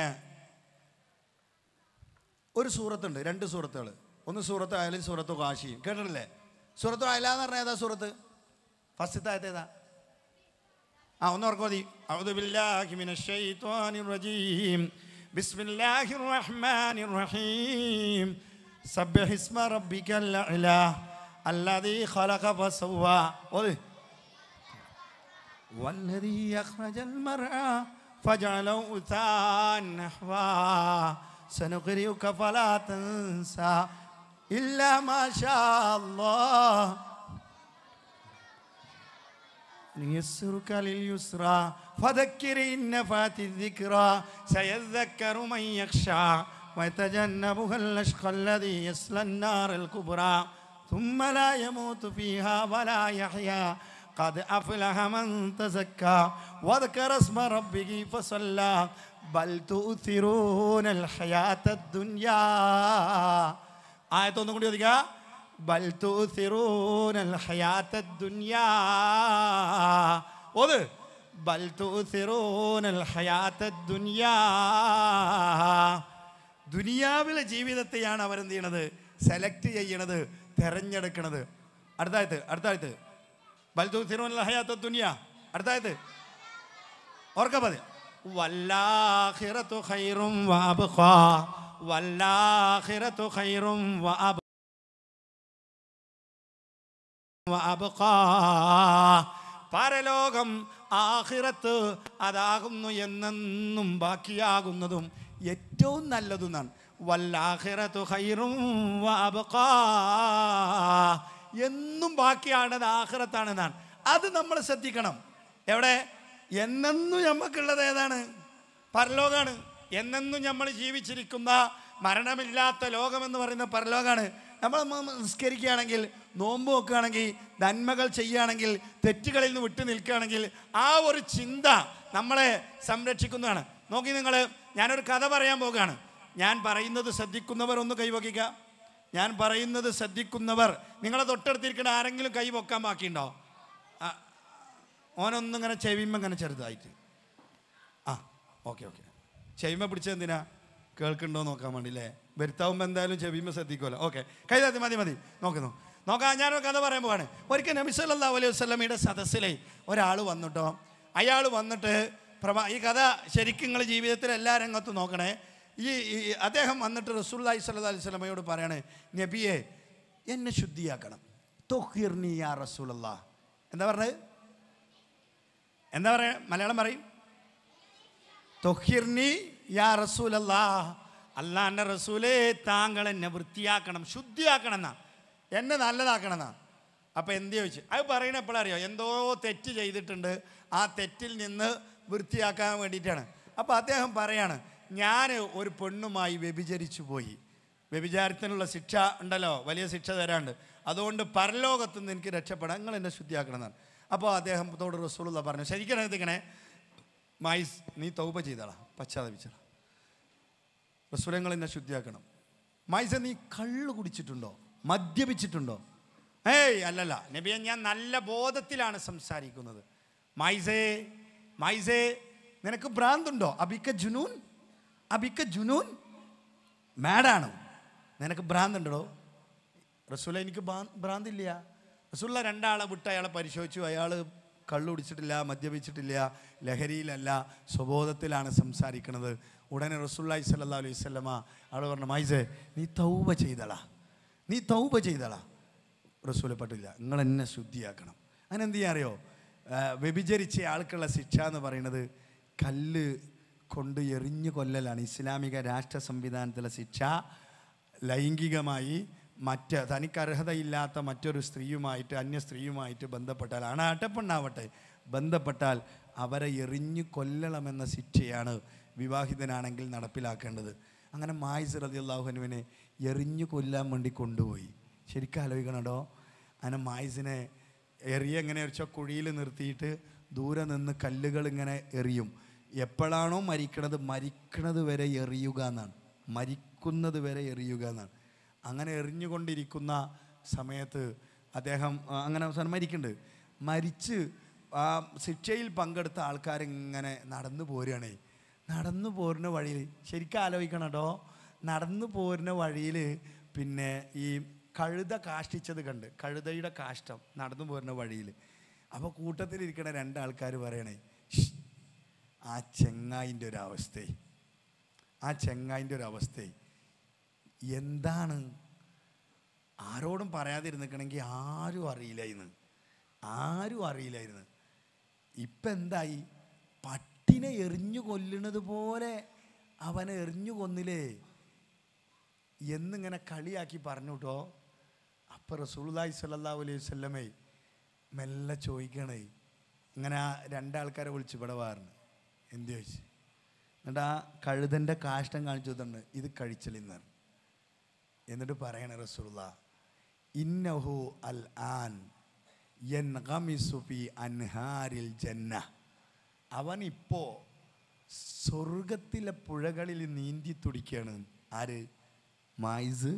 ഒരു സൂറത്തുണ്ട് രണ്ട് സൂറത്തുകൾ ഒന്ന് സൂറത്ത് അയലും സൂറത്ത് കാശിയും കേട്ടിട്ടില്ലേ സൂറത്ത് അയല എന്ന് പറഞ്ഞാൽ ഏതാ സൂറത്ത് ഫസ്റ്റത്തെ ഏതാ أعوذ بالله من الشيطان الرجيم بسم الله الرحمن الرحيم سبح اسم ربك الأعلى الذي خلق فسوى والذي أخرج المرعى فجعله أثاء نحوا سنقرئك فلا تنسى إلا ما شاء الله ليسرك لليسرى فذكر إن نفات الذكرى سيذكر من يخشى ويتجنبها الأشقى الذي يسلى النار الكبرى ثم لا يموت فيها ولا يحيا قد أفلح من تزكى وذكر اسم ربه فصلى بل تؤثرون الحياة الدنيا آية ഒന്നും ബൽ തൂസിറൂനൽ ഹയാത്തദ് ദുനിയാ ബൽ തൂസിറൂനൽ ഹയാത്തദ് ദുനിയാ ദുനിയാവിലെ ജീവിതത്തെയാണ് അവർ എന്ത് ചെയ്യണത് സെലക്ട് ചെയ്യണത് തിരഞ്ഞെടുക്കണത് അടുത്തായത് അടുത്തായത് ബൽ തൂസിറൂനൽ ഹയാത്തദ് ദുനിയാ അടുത്തായത് ഓർക്കാൻ മതി വല്ലാഹിറത്തു ഖൈറും വബഖാ വല്ലാഹിറത്തു ഖൈറും വബ പരലോകം ആഹിറത്ത് അതാകുന്നു എന്നെന്നും ബാക്കിയാകുന്നതും ഏറ്റവും നല്ലതെന്നാണ് വല്ലാഹിറത്തു ഹൈറും എന്നും ബാക്കിയാണത് ആഹിറത്താണെന്നാണ് അത് നമ്മൾ ശ്രദ്ധിക്കണം എവിടെ എന്നെന്നും നമുക്കുള്ളത് ഏതാണ് പരലോകമാണ് എന്നെന്നും നമ്മൾ ജീവിച്ചിരിക്കുന്ന മരണമില്ലാത്ത ലോകമെന്ന് പറയുന്ന പരലോകമാണ് നമ്മൾ നിസ്കരിക്കുകയാണെങ്കിൽ നോമ്പ് നോക്കുകയാണെങ്കിൽ നന്മകൾ ചെയ്യുകയാണെങ്കിൽ തെറ്റുകളിൽ നിന്ന് വിട്ടു നിൽക്കുകയാണെങ്കിൽ ആ ഒരു ചിന്ത നമ്മളെ സംരക്ഷിക്കുന്നതാണ് നോക്കി നിങ്ങൾ ഞാനൊരു കഥ പറയാൻ പോകുകയാണ് ഞാൻ പറയുന്നത് ശ്രദ്ധിക്കുന്നവർ ഒന്ന് കൈവക്കിക്കുക ഞാൻ പറയുന്നത് ശ്രദ്ധിക്കുന്നവർ നിങ്ങളെ തൊട്ടടുത്തിരിക്കേണ്ട ആരെങ്കിലും കൈ വെക്കാൻ ബാക്കിയുണ്ടോ ഓനൊന്നും ഇങ്ങനെ ചെവിമ്മ ഇങ്ങനെ ചെറുതായിട്ട് ആ ഓക്കെ ഓക്കെ ചെവിമ്മ പിടിച്ചെന്തിനാ കേൾക്കുന്നുണ്ടോ നോക്കാൻ വേണ്ടി അല്ലേ വരുത്താവുമ്പോൾ എന്തായാലും ചെവിയുമ്പോൾ ശ്രദ്ധിക്കുമല്ലോ ഓക്കെ കൈതാത്തി മതി മതി നോക്കുന്നു നോക്കാം ഞാനൊരു കഥ പറയാൻ പോവാണ് ഒരിക്കൽ നബിസ് സല്ലാ അലൈഹി വസ്ലമിയുടെ സദസ്സിലെ ഒരാൾ വന്നിട്ടോ അയാൾ വന്നിട്ട് പ്രഭാ ഈ കഥ ശരിക്കും നിങ്ങൾ ജീവിതത്തിൽ എല്ലാ രംഗത്തും നോക്കണേ ഈ അദ്ദേഹം വന്നിട്ട് റസൂല്ലായി സല്ലാ അലൈഹി സ്വലമയോട് പറയണേ നബിയെ എന്നെ ശുദ്ധിയാക്കണം തൊഹീർനി യാ റസൂലല്ല എന്താ പറഞ്ഞത് എന്താ പറയുക മലയാളം പറയും തൊഹീർനി യാ റസൂലല്ലാ അള്ളാൻ്റെ റസൂലേ താങ്കൾ എന്നെ വൃത്തിയാക്കണം ശുദ്ധിയാക്കണം എന്നാ എന്നെ നല്ലതാക്കണം എന്നാ അപ്പോൾ എന്ത് ചോദിച്ചു അത് പറയണ എപ്പോഴറിയോ എന്തോ തെറ്റ് ചെയ്തിട്ടുണ്ട് ആ തെറ്റിൽ നിന്ന് വൃത്തിയാക്കാൻ വേണ്ടിയിട്ടാണ് അപ്പോൾ അദ്ദേഹം പറയാണ് ഞാൻ ഒരു പെണ്ണുമായി വ്യഭിചരിച്ചു പോയി വ്യഭിചാരത്തിനുള്ള ശിക്ഷ ഉണ്ടല്ലോ വലിയ ശിക്ഷ തരാണ്ട് അതുകൊണ്ട് പരലോകത്ത് നിന്ന് എനിക്ക് രക്ഷപ്പെടാൻ നിങ്ങൾ എന്നെ ശുദ്ധിയാക്കണമെന്നാണ് അപ്പോൾ അദ്ദേഹത്തോട് റസൂലുള്ള പറഞ്ഞു ശരിക്കും മൈസ് നീ തൗപ ചെയ്തടാ പശ്ചാത്തപിച്ചടാ സ്വരങ്ങൾ എന്നെ ശുദ്ധിയാക്കണം മൈസ നീ കള്ള് കുടിച്ചിട്ടുണ്ടോ മദ്യപിച്ചിട്ടുണ്ടോ ഏയ് അല്ലല്ല നബിയെ ഞാൻ നല്ല ബോധത്തിലാണ് സംസാരിക്കുന്നത് മൈസേ മൈസേ നിനക്ക് ഭ്രാന്തുണ്ടോ അബിക്ക ജുനൂൻ അബിക്ക ജുനൂൻ മാഡാണ് നിനക്ക് ഭ്രാന്തുണ്ടോ റസൂല എനിക്ക് ഭ്രാന്തില്ല റസൂല രണ്ടാളെ വിട്ട് അയാളെ പരിശോധിച്ചു അയാൾ കള്ളുടിച്ചിട്ടില്ല മദ്യപിച്ചിട്ടില്ല ലഹരിയിലല്ല സ്വബോധത്തിലാണ് സംസാരിക്കുന്നത് ഉടനെ റസൂല്ലായി സല്ലാ അലൈഹി സ്വലമ അവൾ പറഞ്ഞു മൈസേ നീ തൗബ ചെയ്തള നീ തൗബ ചെയ്തള റസൂലെ പറ്റില്ല നിങ്ങൾ എന്നെ ശുദ്ധിയാക്കണം അതിനെന്ത് ചെയ്യാൻ അറിയോ വ്യഭിചരിച്ച ആൾക്കുള്ള ശിക്ഷ എന്ന് പറയുന്നത് കല്ല് കൊണ്ട് എറിഞ്ഞു കൊല്ലലാണ് ഇസ്ലാമിക രാഷ്ട്ര സംവിധാനത്തിലെ ശിക്ഷ ലൈംഗികമായി മറ്റ് തനിക്ക് മറ്റൊരു സ്ത്രീയുമായിട്ട് അന്യ സ്ത്രീയുമായിട്ട് ബന്ധപ്പെട്ടാൽ ആണാട്ടപ്പെണ്ണാവട്ടെ ബന്ധപ്പെട്ടാൽ അവരെ എറിഞ്ഞു കൊല്ലണമെന്ന ശിക്ഷയാണ് വിവാഹിതനാണെങ്കിൽ നടപ്പിലാക്കേണ്ടത് അങ്ങനെ മായിസ് റതി അള്ളാഹുനുവിനെ എറിഞ്ഞു കൊല്ലാൻ വേണ്ടി കൊണ്ടുപോയി ശരിക്കും ആലോചിക്കണടോ അങ്ങനെ മായിസിനെ എറിയ എങ്ങനെ വെച്ചാൽ കുഴിയിൽ നിർത്തിയിട്ട് ദൂരെ നിന്ന് കല്ലുകൾ ഇങ്ങനെ എറിയും എപ്പോഴാണോ മരിക്കണത് മരിക്കണത് വരെ എറിയുക എന്നാണ് മരിക്കുന്നത് വരെ എറിയുക എന്നാണ് അങ്ങനെ എറിഞ്ഞുകൊണ്ടിരിക്കുന്ന സമയത്ത് അദ്ദേഹം അങ്ങനെ അവസാനം മരിക്കുന്നുണ്ട് മരിച്ച് ആ ശിക്ഷയിൽ പങ്കെടുത്ത ആൾക്കാരിങ്ങനെ നടന്നു പോരുകയാണേ നടന്നു പോരുന്ന വഴിയിൽ ശരിക്കും ആലോചിക്കണം കേട്ടോ നടന്നു പോരുന്ന വഴിയിൽ പിന്നെ ഈ കഴുത കാഷ്ടിച്ചത് കണ്ട് കഴുതയുടെ കാഷ്ടം നടന്നു പോരുന്ന വഴിയിൽ അപ്പോൾ കൂട്ടത്തിലിരിക്കണ രണ്ടാൾക്കാർ പറയണേ ആ ചെങ്ങായിൻ്റെ ഒരു അവസ്ഥയെ ആ ചെങ്ങായിൻ്റെ ഒരു അവസ്ഥയെ എന്താണ് ആരോടും പറയാതിരുന്നിക്കണമെങ്കിൽ ആരും അറിയില്ലായിരുന്നു ആരും അറിയില്ലായിരുന്നു ഇപ്പം എന്തായി പട്ടിനെ എറിഞ്ഞു കൊല്ലുന്നത് പോലെ അവനെ എറിഞ്ഞു കൊന്നില്ലേ എന്നിങ്ങനെ കളിയാക്കി പറഞ്ഞു കേട്ടോ അപ്പം റസൂൽദായ് സല്ലാ അലൈഹി വല്ലമേ മെല്ലെ ചോദിക്കണേ അങ്ങനെ ആ രണ്ടാൾക്കാരെ വിളിച്ച് ഇവിടെ വാറിന് എന്ത് ചോദിച്ചു എന്നിട്ട് ആ കഴുതൻ്റെ കാഷ്ടം കാണിച്ചു തന്നെ ഇത് കഴിച്ചലിന്നാണ് എന്നിട്ട് പറയണ റസൂള്ള ഇന്നഹു അൽ ആൻ എൻ ഗമിസുഫി അൻഹാരിൽ ജന്ന അവൻ സ്വർഗത്തിലെ പുഴകളിൽ നീന്തി തുടിക്കുകയാണ് ആര് മായിസ്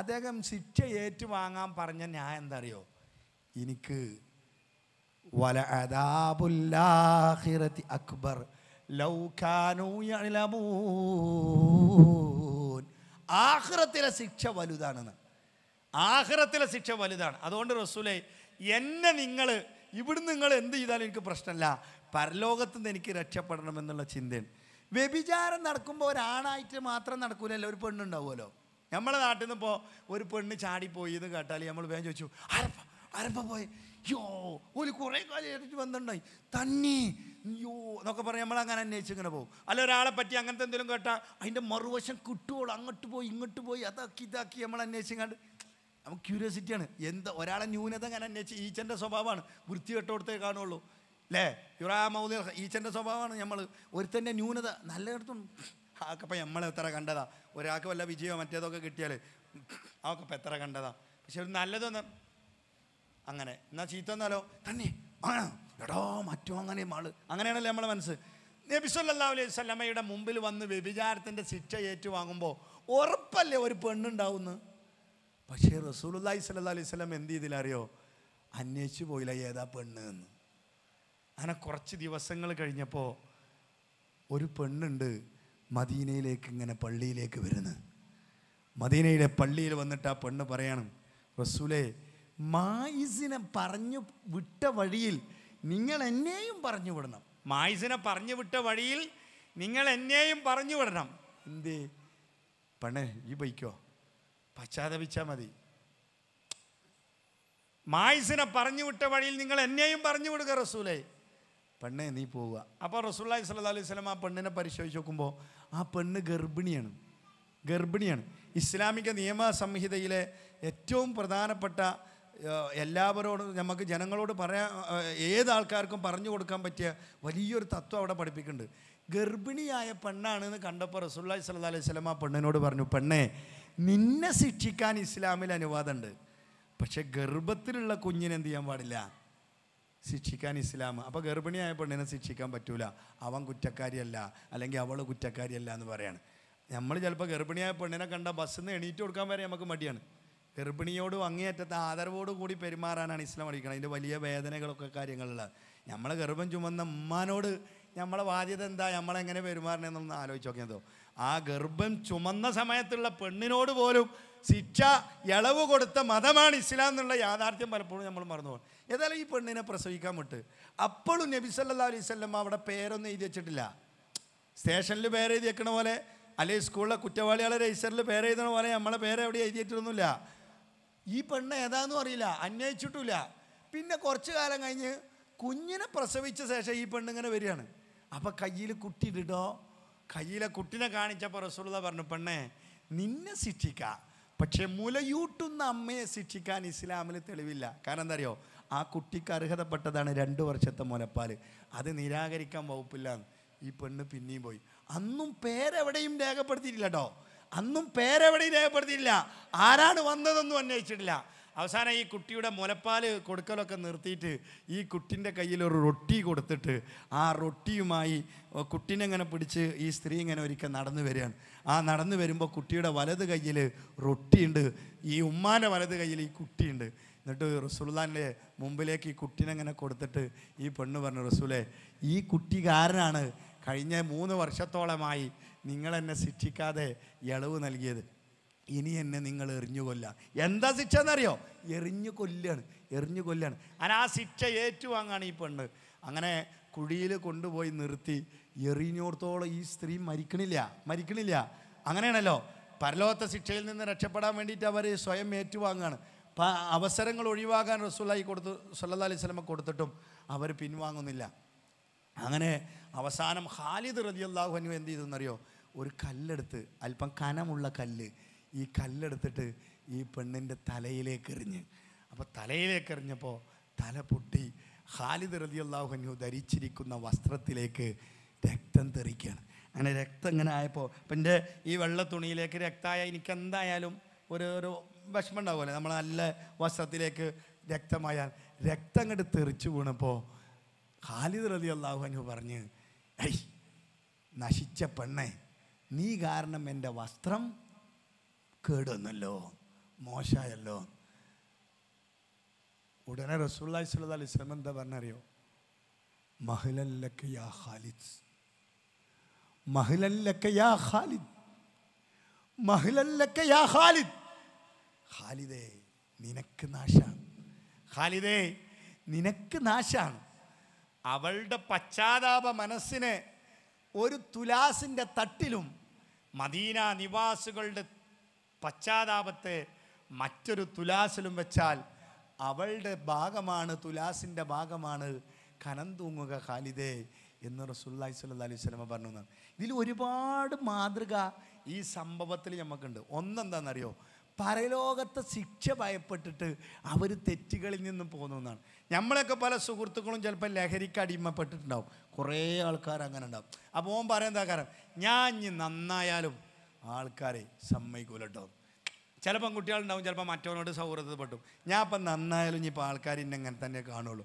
അദ്ദേഹം ശിക്ഷ ഏറ്റുവാങ്ങാൻ പറഞ്ഞ ഞാൻ എന്താ അറിയോ എനിക്ക് വല അതാബുല്ലാഹിറത്തി അക്ബർ ലൗ കാനൂ ആഹ്റത്തിലെ ശിക്ഷ വലുതാണെന്ന് ആഹ്റത്തിലെ ശിക്ഷ വലുതാണ് അതുകൊണ്ട് റസൂലെ എന്നെ നിങ്ങൾ ഇവിടുന്ന് നിങ്ങൾ എന്ത് ചെയ്താലും എനിക്ക് പ്രശ്നമല്ല പരലോകത്തു നിന്ന് എനിക്ക് രക്ഷപ്പെടണം എന്നുള്ള ചിന്തയാണ് വ്യഭിചാരം നടക്കുമ്പോൾ ഒരാണായിട്ട് മാത്രം നടക്കൂലല്ലോ ഒരു പെണ്ണുണ്ടാവുമല്ലോ നമ്മളെ നാട്ടിൽ നിന്ന് ഇപ്പോൾ ഒരു പെണ്ണ് ചാടിപ്പോയി എന്ന് കേട്ടാൽ നമ്മൾ വേഗം ചോദിച്ചു അരപ്പ അരപ്പ പോയി യോ ഒരു കുറേ കാലം വന്നിട്ടുണ്ടായി തന്നീ അയ്യോ എന്നൊക്കെ പറഞ്ഞ് നമ്മൾ അങ്ങനെ അന്വേഷിച്ച് ഇങ്ങനെ പോകും അല്ല ഒരാളെ പറ്റി അങ്ങനത്തെ എന്തെങ്കിലും കേട്ടാൽ അതിൻ്റെ മറുവശം കിട്ടുവോളൂ അങ്ങോട്ട് പോയി ഇങ്ങോട്ട് പോയി അതാക്കി ഇതാക്കി നമ്മൾ അന്വേഷിക്കാണ്ട് നമുക്ക് ക്യൂരിയോസിറ്റിയാണ് എന്താ ഒരാളെ ന്യൂനത അങ്ങനെ അന്വേഷിച്ച് ഈച്ചൻ്റെ സ്വഭാവമാണ് വൃത്തി കെട്ടോടത്തേ കാണുള്ളൂ അല്ലേ യുറാമൗദ് ഈച്ചൻ്റെ സ്വഭാവമാണ് നമ്മൾ ഒരുത്തൻ്റെ ന്യൂനത നല്ലയിടത്തുണ്ട് ആക്കപ്പം നമ്മളെ എത്ര കണ്ടതാ ഒരാൾക്ക് വല്ല വിജയമോ മറ്റേതൊക്കെ കിട്ടിയാൽ അവക്കപ്പം എത്ര കണ്ടതാ പക്ഷെ ഒരു നല്ലതൊന്ന് അങ്ങനെ എന്നാൽ ചീത്ത എന്നാലോ തന്നെ ആണോ എടോ മറ്റോ അങ്ങനെ ആള് അങ്ങനെയാണല്ലേ നമ്മളെ മനസ്സ് നബിസ്വല്ലാ അലൈഹി സ്വലമയുടെ മുമ്പിൽ വന്ന് വ്യഭിചാരത്തിൻ്റെ ശിക്ഷ ഏറ്റുവാങ്ങുമ്പോൾ ഉറപ്പല്ലേ ഒരു പെണ്ണുണ്ടാവുമെന്ന് പക്ഷേ റസൂലുല്ലാഹി സ്വല്ലാ അലൈഹി സ്വലം എന്ത് ചെയ്തില്ലറിയോ അന്വേഷിച്ചു പോയില്ല ഏതാ പെണ്ണ് എന്ന് അങ്ങനെ കുറച്ച് ദിവസങ്ങൾ കഴിഞ്ഞപ്പോൾ ഒരു പെണ്ണുണ്ട് മദീനയിലേക്ക് ഇങ്ങനെ പള്ളിയിലേക്ക് വരുന്നത് മദീനയിലെ പള്ളിയിൽ വന്നിട്ട് ആ പെണ്ണ് പറയണം റസൂലെ മായിസിനെ പറഞ്ഞു വിട്ട വഴിയിൽ നിങ്ങൾ എന്നെയും പറഞ്ഞു വിടണം മായിസിനെ പറഞ്ഞു വിട്ട വഴിയിൽ നിങ്ങൾ എന്നെയും പറഞ്ഞു വിടണം എന്തേ പണേ ഈ ബൈക്കോ പശ്ചാത്തപിച്ചാൽ മതി മായിസിനെ പറഞ്ഞു വിട്ട വഴിയിൽ നിങ്ങൾ എന്നെയും പറഞ്ഞു വിടുക റസൂലേ പെണ്ണെ നീ പോവുക അപ്പോൾ റസൂല്ലായി സല്ല അലൈഹി സ്വലം ആ പെണ്ണിനെ പരിശോധിച്ച് നോക്കുമ്പോൾ ആ പെണ്ണ് ഗർഭിണിയാണ് ഗർഭിണിയാണ് ഇസ്ലാമിക നിയമ സംഹിതയിലെ ഏറ്റവും പ്രധാനപ്പെട്ട എല്ലാവരോടും നമുക്ക് ജനങ്ങളോട് പറയാൻ ഏത് ആൾക്കാർക്കും പറഞ്ഞു കൊടുക്കാൻ പറ്റിയ വലിയൊരു തത്വം അവിടെ പഠിപ്പിക്കുന്നുണ്ട് ഗർഭിണിയായ പെണ്ണാണെന്ന് കണ്ടപ്പോൾ റസൂല്ലാ സല്ല അലൈഹി സ്വലം ആ പെണ്ണിനോട് പറഞ്ഞു പെണ്ണേ നിന്നെ ശിക്ഷിക്കാൻ ഇസ്ലാമിൽ അനുവാദമുണ്ട് പക്ഷേ ഗർഭത്തിലുള്ള കുഞ്ഞിനെ എന്ത് ചെയ്യാൻ പാടില്ല ശിക്ഷിക്കാൻ ഇസ്ലാം അപ്പോൾ ഗർഭിണിയായ പെണ്ണിനെ ശിക്ഷിക്കാൻ പറ്റൂല അവൻ കുറ്റക്കാരിയല്ല അല്ലെങ്കിൽ അവൾ കുറ്റക്കാരിയല്ല എന്ന് പറയാണ് നമ്മൾ ചിലപ്പോൾ ഗർഭിണിയായ പെണ്ണിനെ കണ്ട ബസ്സിൽ നിന്ന് എണീറ്റ് കൊടുക്കാൻ വരെ നമുക്ക് മടിയാണ് ഗർഭിണിയോടും അങ്ങേയറ്റത്തെ ആദരവോടു കൂടി പെരുമാറാനാണ് ഇസ്ലാം പഠിക്കുന്നത് അതിൻ്റെ വലിയ വേദനകളൊക്കെ കാര്യങ്ങളുള്ള നമ്മളെ ഗർഭം ചുമന്ന ഉമ്മാനോട് നമ്മളെ ബാധ്യത എന്താ നമ്മളെങ്ങനെ പെരുമാറണമെന്നൊന്ന് ആലോചിച്ച് നോക്കിയതോ ആ ഗർഭം ചുമന്ന സമയത്തുള്ള പെണ്ണിനോട് പോലും ശിക്ഷ ഇളവ് കൊടുത്ത മതമാണ് ഇസ്ലാം എന്നുള്ള യാഥാർത്ഥ്യം പലപ്പോഴും നമ്മൾ മറന്നുപോകും ഏതായാലും ഈ പെണ്ണിനെ പ്രസവിക്കാൻ വിട്ട് അപ്പോഴും നബി സല്ലാ അലൈഹി സ്വല്ലം അവിടെ പേരൊന്നും എഴുതി വെച്ചിട്ടില്ല സ്റ്റേഷനിൽ പേരെഴുതി വെക്കണ പോലെ അല്ലെങ്കിൽ സ്കൂളിലെ കുറ്റവാളികളെ രജിസ്റ്ററിൽ പേരെഴുതണ പോലെ നമ്മളെ പേരെവിടെ എഴുതിയിട്ടൊന്നുമില്ല ഈ പെണ്ണ് ഏതാന്നും അറിയില്ല അന്വേഷിച്ചിട്ടില്ല പിന്നെ കുറച്ച് കാലം കഴിഞ്ഞ് കുഞ്ഞിനെ പ്രസവിച്ച ശേഷം ഈ പെണ്ണിങ്ങനെ വരികയാണ് അപ്പോൾ കയ്യിൽ കുട്ടി ഇടോ കയ്യിലെ കുട്ടിനെ കാണിച്ചപ്പോൾ റസൂള്ള പറഞ്ഞു പെണ്ണേ നിന്നെ ശിക്ഷിക്ക പക്ഷേ മുലയൂട്ടുന്ന അമ്മയെ ശിക്ഷിക്കാൻ ഇസ്ലാമിൽ തെളിവില്ല കാരണം എന്താ അറിയോ ആ കുട്ടിക്ക് അർഹതപ്പെട്ടതാണ് രണ്ട് വർഷത്തെ മുലപ്പാൽ അത് നിരാകരിക്കാൻ വകുപ്പില്ല ഈ പെണ്ണ് പിന്നെയും പോയി അന്നും പേരെവിടെയും രേഖപ്പെടുത്തിയിട്ടില്ല കേട്ടോ അന്നും പേരെവിടെയും രേഖപ്പെടുത്തിയില്ല ആരാണ് വന്നതെന്നും അന്വേഷിച്ചിട്ടില്ല അവസാനം ഈ കുട്ടിയുടെ മുലപ്പാൽ കൊടുക്കലൊക്കെ നിർത്തിയിട്ട് ഈ കുട്ടിൻ്റെ കയ്യിൽ ഒരു റൊട്ടി കൊടുത്തിട്ട് ആ റൊട്ടിയുമായി കുട്ടീനെ ഇങ്ങനെ പിടിച്ച് ഈ സ്ത്രീ ഇങ്ങനെ ഒരിക്കൽ നടന്നു വരികയാണ് ആ നടന്നു വരുമ്പോൾ കുട്ടിയുടെ വലത് കയ്യിൽ റൊട്ടിയുണ്ട് ഈ ഉമ്മാൻ്റെ വലത് കയ്യിൽ ഈ കുട്ടിയുണ്ട് എന്നിട്ട് റസൂല്ലാൻ്റെ മുമ്പിലേക്ക് ഈ കുട്ടീനെ ഇങ്ങനെ കൊടുത്തിട്ട് ഈ പെണ്ണ് പറഞ്ഞു റസൂലെ ഈ കുട്ടി കാരനാണ് കഴിഞ്ഞ മൂന്ന് വർഷത്തോളമായി നിങ്ങൾ എന്നെ ശിക്ഷിക്കാതെ ഇളവ് നൽകിയത് ഇനി എന്നെ നിങ്ങൾ എറിഞ്ഞു കൊല്ലാം എന്താ ശിക്ഷ എന്നറിയോ എറിഞ്ഞു കൊല്ലാണ് എറിഞ്ഞു കൊല്ലാണ് അങ്ങനെ ആ ശിക്ഷ ഏറ്റുവാങ്ങാണ് ഈ പെണ്ണ് അങ്ങനെ കുഴിയിൽ കൊണ്ടുപോയി നിർത്തി എറിഞ്ഞോടത്തോളം ഈ സ്ത്രീ മരിക്കണില്ല മരിക്കണില്ല അങ്ങനെയാണല്ലോ പരലോകത്തെ ശിക്ഷയിൽ നിന്ന് രക്ഷപ്പെടാൻ വേണ്ടിയിട്ട് അവർ സ്വയം ഏറ്റുവാങ്ങാണ് അവസരങ്ങൾ ഒഴിവാക്കാൻ റസൂലായി കൊടുത്ത് സല്ലാ അലൈഹി സ്വലമ കൊടുത്തിട്ടും അവർ പിൻവാങ്ങുന്നില്ല അങ്ങനെ അവസാനം ഖാലിദ് റതിയല്ലാഹു അനു എന്ത് ചെയ്തെന്നറിയോ ഒരു കല്ലെടുത്ത് അല്പം കനമുള്ള കല്ല് ഈ കല്ലെടുത്തിട്ട് ഈ പെണ്ണിൻ്റെ തലയിലേക്ക് എറിഞ്ഞ് അപ്പോൾ തലയിലേക്ക് എറിഞ്ഞപ്പോൾ തല പൊട്ടി ഖാലിദ് റതി അള്ളാഹുനു ധരിച്ചിരിക്കുന്ന വസ്ത്രത്തിലേക്ക് രക്തം തെറിക്കുകയാണ് അങ്ങനെ രക്തം ഇങ്ങനെ ആയപ്പോൾ അപ്പം എൻ്റെ ഈ വെള്ള തുണിയിലേക്ക് രക്തമായ എനിക്ക് എന്തായാലും ഒരു ഒരു വിഷമം ഉണ്ടാവുമല്ലോ നമ്മൾ നല്ല വസ്ത്രത്തിലേക്ക് രക്തമായാൽ രക്തം അങ്ങോട്ട് തെറിച്ചു വീണപ്പോൾ ഖാലിദ് റതി അള്ളാഹുനു പറഞ്ഞ് ഐ നശിച്ച പെണ്ണേ നീ കാരണം എൻ്റെ വസ്ത്രം കേടുവന്നല്ലോ മോശമായല്ലോ ഉടനെ റസൂല്ലായി സ്വല്ലാ അലിസ്ലം എന്താ പറഞ്ഞറിയോ മഹിലല്ലക്ക യാ ഖാലിദ് മഹിലല്ലക്ക യാ ഖാലിദ് മഹിലല്ലക്ക യാ ഖാലിദ് ഖാലിദേ നിനക്ക് നാശാണ് ഖാലിദേ നിനക്ക് നാശാണ് അവളുടെ പശ്ചാത്താപ മനസ്സിനെ ഒരു തുലാസിൻ്റെ തട്ടിലും മദീന നിവാസികളുടെ പശ്ചാത്താപത്തെ മറ്റൊരു തുലാസിലും വെച്ചാൽ അവളുടെ ഭാഗമാണ് തുലാസിൻ്റെ ഭാഗമാണ് കനം തൂങ്ങുക ഖാലിദേ എന്ന് റസൂല്ലായി സല്ല അലൈഹി സ്വലമ പറഞ്ഞു ഇതിൽ ഒരുപാട് മാതൃക ഈ സംഭവത്തിൽ നമുക്കുണ്ട് ഒന്നെന്താണെന്നറിയോ പരലോകത്തെ ശിക്ഷ ഭയപ്പെട്ടിട്ട് അവർ തെറ്റുകളിൽ നിന്നും എന്നാണ് നമ്മളൊക്കെ പല സുഹൃത്തുക്കളും ചിലപ്പോൾ ലഹരിക്ക് അടിമപ്പെട്ടിട്ടുണ്ടാവും കുറേ ആൾക്കാർ അങ്ങനെ ഉണ്ടാവും അപ്പോൾ ഓൻ എന്താ കാരണം ഞാൻ ഇനി നന്നായാലും ആൾക്കാരെ സമ്മതിക്കൂലട്ടോ ചിലപ്പം കുട്ടികളുണ്ടാവും ചിലപ്പോൾ മറ്റവനോട് സൗഹൃദപ്പെട്ടു ഞാൻ അപ്പം നന്നായാലും ഇപ്പം ആൾക്കാർ ഇന്നെ അങ്ങനെ തന്നെ കാണുള്ളൂ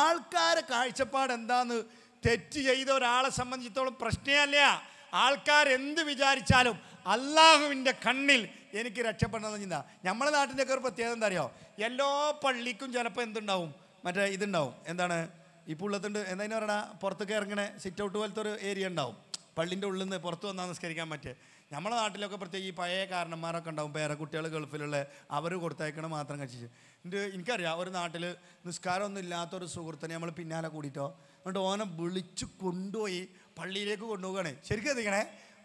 ആൾക്കാരെ കാഴ്ചപ്പാട് എന്താന്ന് തെറ്റ് ചെയ്ത ഒരാളെ സംബന്ധിച്ചിടത്തോളം പ്രശ്നമല്ല ആൾക്കാരെന്ത് വിചാരിച്ചാലും അള്ളാഹുവിൻ്റെ കണ്ണിൽ എനിക്ക് രക്ഷപ്പെടണമെന്ന് ചിന്ത നമ്മുടെ നാട്ടിൻ്റെയൊക്കെ ഒരു പ്രത്യേകത എന്താ അറിയോ എല്ലാ പള്ളിക്കും ചിലപ്പോൾ എന്തുണ്ടാവും മറ്റേ ഇതുണ്ടാവും എന്താണ് ഇപ്പോൾ ഉള്ളതുണ്ട് എന്തായാലും പറയണ പുറത്തേക്ക് ഇറങ്ങണേ സിറ്റ് ഔട്ട് പോലത്തെ ഒരു ഏരിയ ഉണ്ടാവും പള്ളിൻ്റെ ഉള്ളിൽ നിന്ന് പുറത്ത് വന്നാൽ നിസ്കരിക്കാൻ പറ്റുക നമ്മളെ നാട്ടിലൊക്കെ പ്രത്യേകിച്ച് ഈ പഴയ കാരണന്മാരൊക്കെ ഉണ്ടാവും പേരെ കുട്ടികൾ ഗൾഫിലുള്ള അവർ കൊടുത്തയക്കണ മാത്രം കഴിച്ചു എൻ്റെ എനിക്കറിയാം ഒരു നാട്ടിൽ നിസ്കാരമൊന്നും ഇല്ലാത്തൊരു സുഹൃത്തിനെ നമ്മൾ പിന്നാലെ കൂടിയിട്ടോ എന്നിട്ട് ഓനെ വിളിച്ച് കൊണ്ടുപോയി പള്ളിയിലേക്ക് കൊണ്ടുപോകണേ ശരിക്കും എത്തിക്കണേ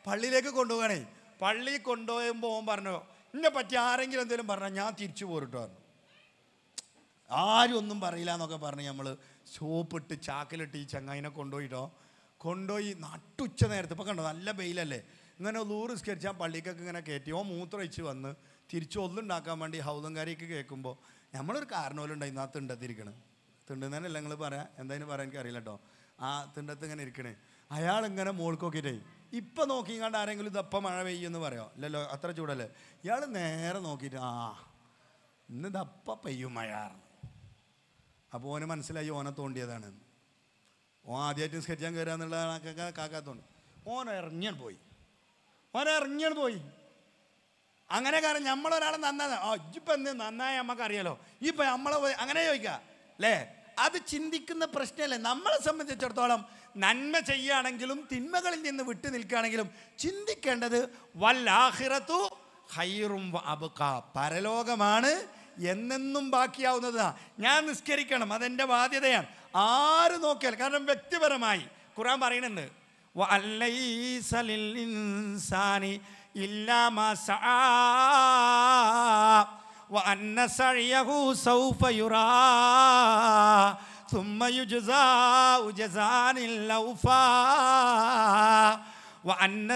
പള്ളിയിലേക്ക് കൊണ്ടുപോകണേ പള്ളി കൊണ്ടുപോയുമ്പോൾ ഓൻ പറഞ്ഞു എന്നെ പറ്റി ആരെങ്കിലും എന്തെങ്കിലും പറഞ്ഞാൽ ഞാൻ തിരിച്ചു പറഞ്ഞു ആരും ഒന്നും പറയില്ല എന്നൊക്കെ പറഞ്ഞ് നമ്മൾ സോപ്പിട്ട് ചാക്കിലിട്ട് ഈ ചങ്ങായിനെ കൊണ്ടുപോയിട്ടോ കൊണ്ടുപോയി നട്ടുച്ച നേരത്തെ ഇപ്പം കണ്ടോ നല്ല വെയിലല്ലേ ഇങ്ങനെ ലൂറിസ്കരിച്ചാൽ പള്ളിക്കൊക്കെ ഇങ്ങനെ കയറ്റി ഓ മൂത്രമൊഴിച്ച് വന്ന് തിരിച്ചു ഒന്നുണ്ടാക്കാൻ വേണ്ടി ഹൗലങ്കാരിക്ക് കേൾക്കുമ്പോൾ നമ്മളൊരു കാരണമല്ലുണ്ടായി ആ തിണ്ടത്തിരിക്കണ് തിണ്ടുന്നതിനല്ല നിങ്ങൾ പറയാം എന്തായാലും പറയാൻ അറിയില്ല കേട്ടോ ആ തിണ്ടത്ത് ഇങ്ങനെ ഇരിക്കണേ അയാൾ ഇങ്ങനെ മോൾക്കോക്കിയിട്ടേ ഇപ്പം നോക്കി കണ്ട് ആരെങ്കിലും ഇതപ്പം മഴ പെയ്യുമെന്ന് പറയോ അല്ലല്ലോ അത്ര ചൂടല്ലേ ഇയാൾ നേരെ നോക്കിയിട്ട് ആ ഇന്നിതപ്പം പെയ്യും മഴ അപ്പോൾ ഓന് മനസ്സിലായി ഓനെ തോണ്ടിയതാണ് ഓ ആദ്യമായിട്ട് ചെയ്യാൻ കയറുക എന്നുള്ള കാക്കാത്തോണ്ട് ഓനെ ഇറങ്ങിയാൽ പോയി ഓനെ ഇറങ്ങിയാൽ പോയി അങ്ങനെ കാരണം നമ്മളൊരാളെ നന്നാ ഇപ്പം എന്ത് നന്നായി നമുക്കറിയാലോ ഇപ്പം നമ്മളെ അങ്ങനെ ചോദിക്കുക അല്ലേ അത് ചിന്തിക്കുന്ന പ്രശ്നമല്ലേ നമ്മളെ സംബന്ധിച്ചിടത്തോളം നന്മ ചെയ്യുകയാണെങ്കിലും തിന്മകളിൽ നിന്ന് വിട്ടു നിൽക്കുകയാണെങ്കിലും ചിന്തിക്കേണ്ടത് വല്ലാഹിറത്തു ഹൈറും അബുക്ക പരലോകമാണ് എന്നെന്നും ബാക്കിയാവുന്നതാ ഞാൻ നിസ്കരിക്കണം അതെൻ്റെ ബാധ്യതയാണ് ആര് നോക്കിയാൽ കാരണം വ്യക്തിപരമായി ഖുറാൻ പറയുന്നുണ്ട് ും അവൻ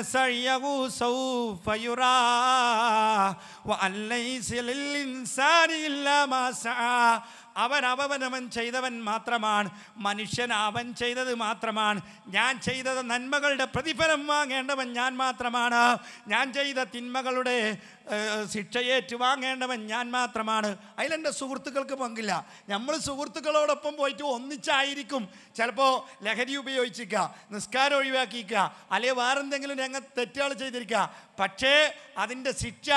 അവനവൻ ചെയ്തവൻ മാത്രമാണ് മനുഷ്യൻ അവൻ ചെയ്തത് മാത്രമാണ് ഞാൻ ചെയ്തത് നന്മകളുടെ പ്രതിഫലം വാങ്ങേണ്ടവൻ ഞാൻ മാത്രമാണ് ഞാൻ ചെയ്ത തിന്മകളുടെ ശിക്ഷയെ ഏറ്റുവാങ്ങേണ്ടവൻ ഞാൻ മാത്രമാണ് അതിലെൻ്റെ സുഹൃത്തുക്കൾക്ക് പങ്കില്ല നമ്മൾ സുഹൃത്തുക്കളോടൊപ്പം പോയിട്ട് ഒന്നിച്ചായിരിക്കും ചിലപ്പോൾ ലഹരി ഉപയോഗിച്ചിരിക്കുക നിസ്കാരം ഒഴിവാക്കിക്കുക അല്ലെ വേറെന്തെങ്കിലും ഞങ്ങൾ തെറ്റുകൾ ചെയ്തിരിക്കുക പക്ഷേ അതിൻ്റെ ശിക്ഷ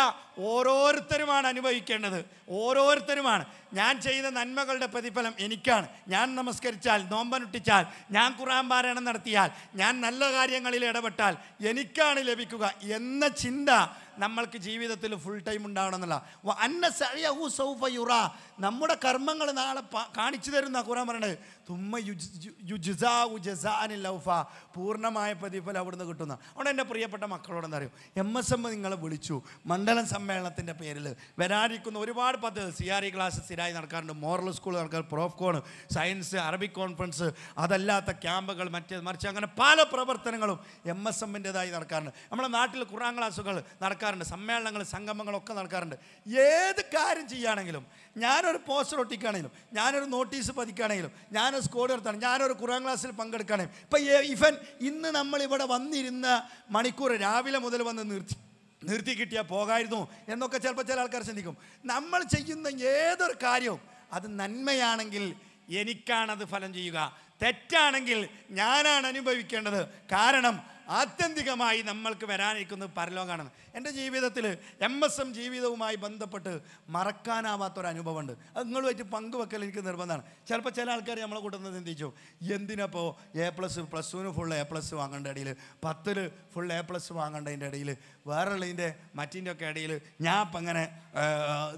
ഓരോരുത്തരുമാണ് അനുഭവിക്കേണ്ടത് ഓരോരുത്തരുമാണ് ഞാൻ ചെയ്ത നന്മകളുടെ പ്രതിഫലം എനിക്കാണ് ഞാൻ നമസ്കരിച്ചാൽ നോമ്പനുട്ടിച്ചാൽ ഞാൻ ഖുറാൻ പാരായണം നടത്തിയാൽ ഞാൻ നല്ല കാര്യങ്ങളിൽ ഇടപെട്ടാൽ എനിക്കാണ് ലഭിക്കുക എന്ന ചിന്ത നമ്മൾക്ക് ജീവിതത്തിൽ ഫുൾ ടൈം ഉണ്ടാവണമെന്നുള്ള അന്ന സഴിയഹു സൗഫ യുറ നമ്മുടെ കർമ്മങ്ങൾ നാളെ കാണിച്ചു തരുന്ന ഖുറാൻ പറയണത് തുമ്മ ലൗഫ പൂർണ്ണമായ പ്രതിഫലം അവിടുന്ന് കിട്ടുന്ന അവിടെ എൻ്റെ പ്രിയപ്പെട്ട മക്കളോട് എന്താ അറിയും എം എസ് എം നിങ്ങളെ വിളിച്ചു മണ്ഡലം സമ്മേളനത്തിൻ്റെ പേരിൽ വരാനിരിക്കുന്ന ഒരുപാട് പദ്ധതി സി ആർ ഇ ക്ലാസ് സ്ഥിരമായി നടക്കാറുണ്ട് മോറൽ സ്കൂൾ നടക്കാറ് Profcon science Arabic conference അതല്ലാത്ത ക്യാമ്പുകൾ മറ്റേ മറിച്ച് അങ്ങനെ പല പ്രവർത്തനങ്ങളും എം എസ് എമ്മിൻ്റെതായി നടക്കാറുണ്ട് നമ്മുടെ നാട്ടിൽ ഖുറാൻ ക്ലാസ്സുകൾ നടക്കാറുണ്ട് സമ്മേളനങ്ങൾ സംഗമങ്ങളൊക്കെ നടക്കാറുണ്ട് ഏത് കാര്യം ചെയ്യുകയാണെങ്കിലും ഞാനൊരു പോസ്റ്റർ ഒട്ടിക്കുകയാണെങ്കിലും ഞാനൊരു നോട്ടീസ് പതിക്കുകയാണെങ്കിലും ഞാനൊരു സ്കോർ നടത്തണം ഞാനൊരു കുറാൻ ക്ലാസ്സിൽ പങ്കെടുക്കുകയാണെങ്കിൽ ഇപ്പം ഇവൻ ഇന്ന് നമ്മളിവിടെ വന്നിരുന്ന മണിക്കൂർ രാവിലെ മുതൽ വന്ന് നിർത്തി നിർത്തി കിട്ടിയാൽ പോകായിരുന്നു എന്നൊക്കെ ചിലപ്പോൾ ചില ആൾക്കാർ ചിന്തിക്കും നമ്മൾ ചെയ്യുന്ന ഏതൊരു കാര്യവും അത് നന്മയാണെങ്കിൽ എനിക്കാണത് ഫലം ചെയ്യുക തെറ്റാണെങ്കിൽ ഞാനാണ് അനുഭവിക്കേണ്ടത് കാരണം ആത്യന്തികമായി നമ്മൾക്ക് വരാനിരിക്കുന്നത് പരലോകമാണ് എൻ്റെ ജീവിതത്തിൽ എം എസ് എം ജീവിതവുമായി ബന്ധപ്പെട്ട് മറക്കാനാവാത്തൊരു അനുഭവമുണ്ട് അത് നിങ്ങളുമായിട്ട് പങ്കുവെക്കൽ എനിക്ക് നിർബന്ധമാണ് ചിലപ്പോൾ ചില ആൾക്കാർ നമ്മളെ കൂട്ടുന്നത് ചിന്തിച്ചു എന്തിനപ്പോൾ എ പ്ലസ് പ്ലസ് ടുവിന് ഫുൾ എ പ്ലസ് വാങ്ങേണ്ട ഇടയിൽ പത്തിൽ ഫുൾ എ പ്ലസ് വാങ്ങേണ്ടതിൻ്റെ ഇടയിൽ വേറെയുള്ളതിൻ്റെ മറ്റിൻ്റെ ഒക്കെ ഇടയിൽ ഞാൻ ഇപ്പം അങ്ങനെ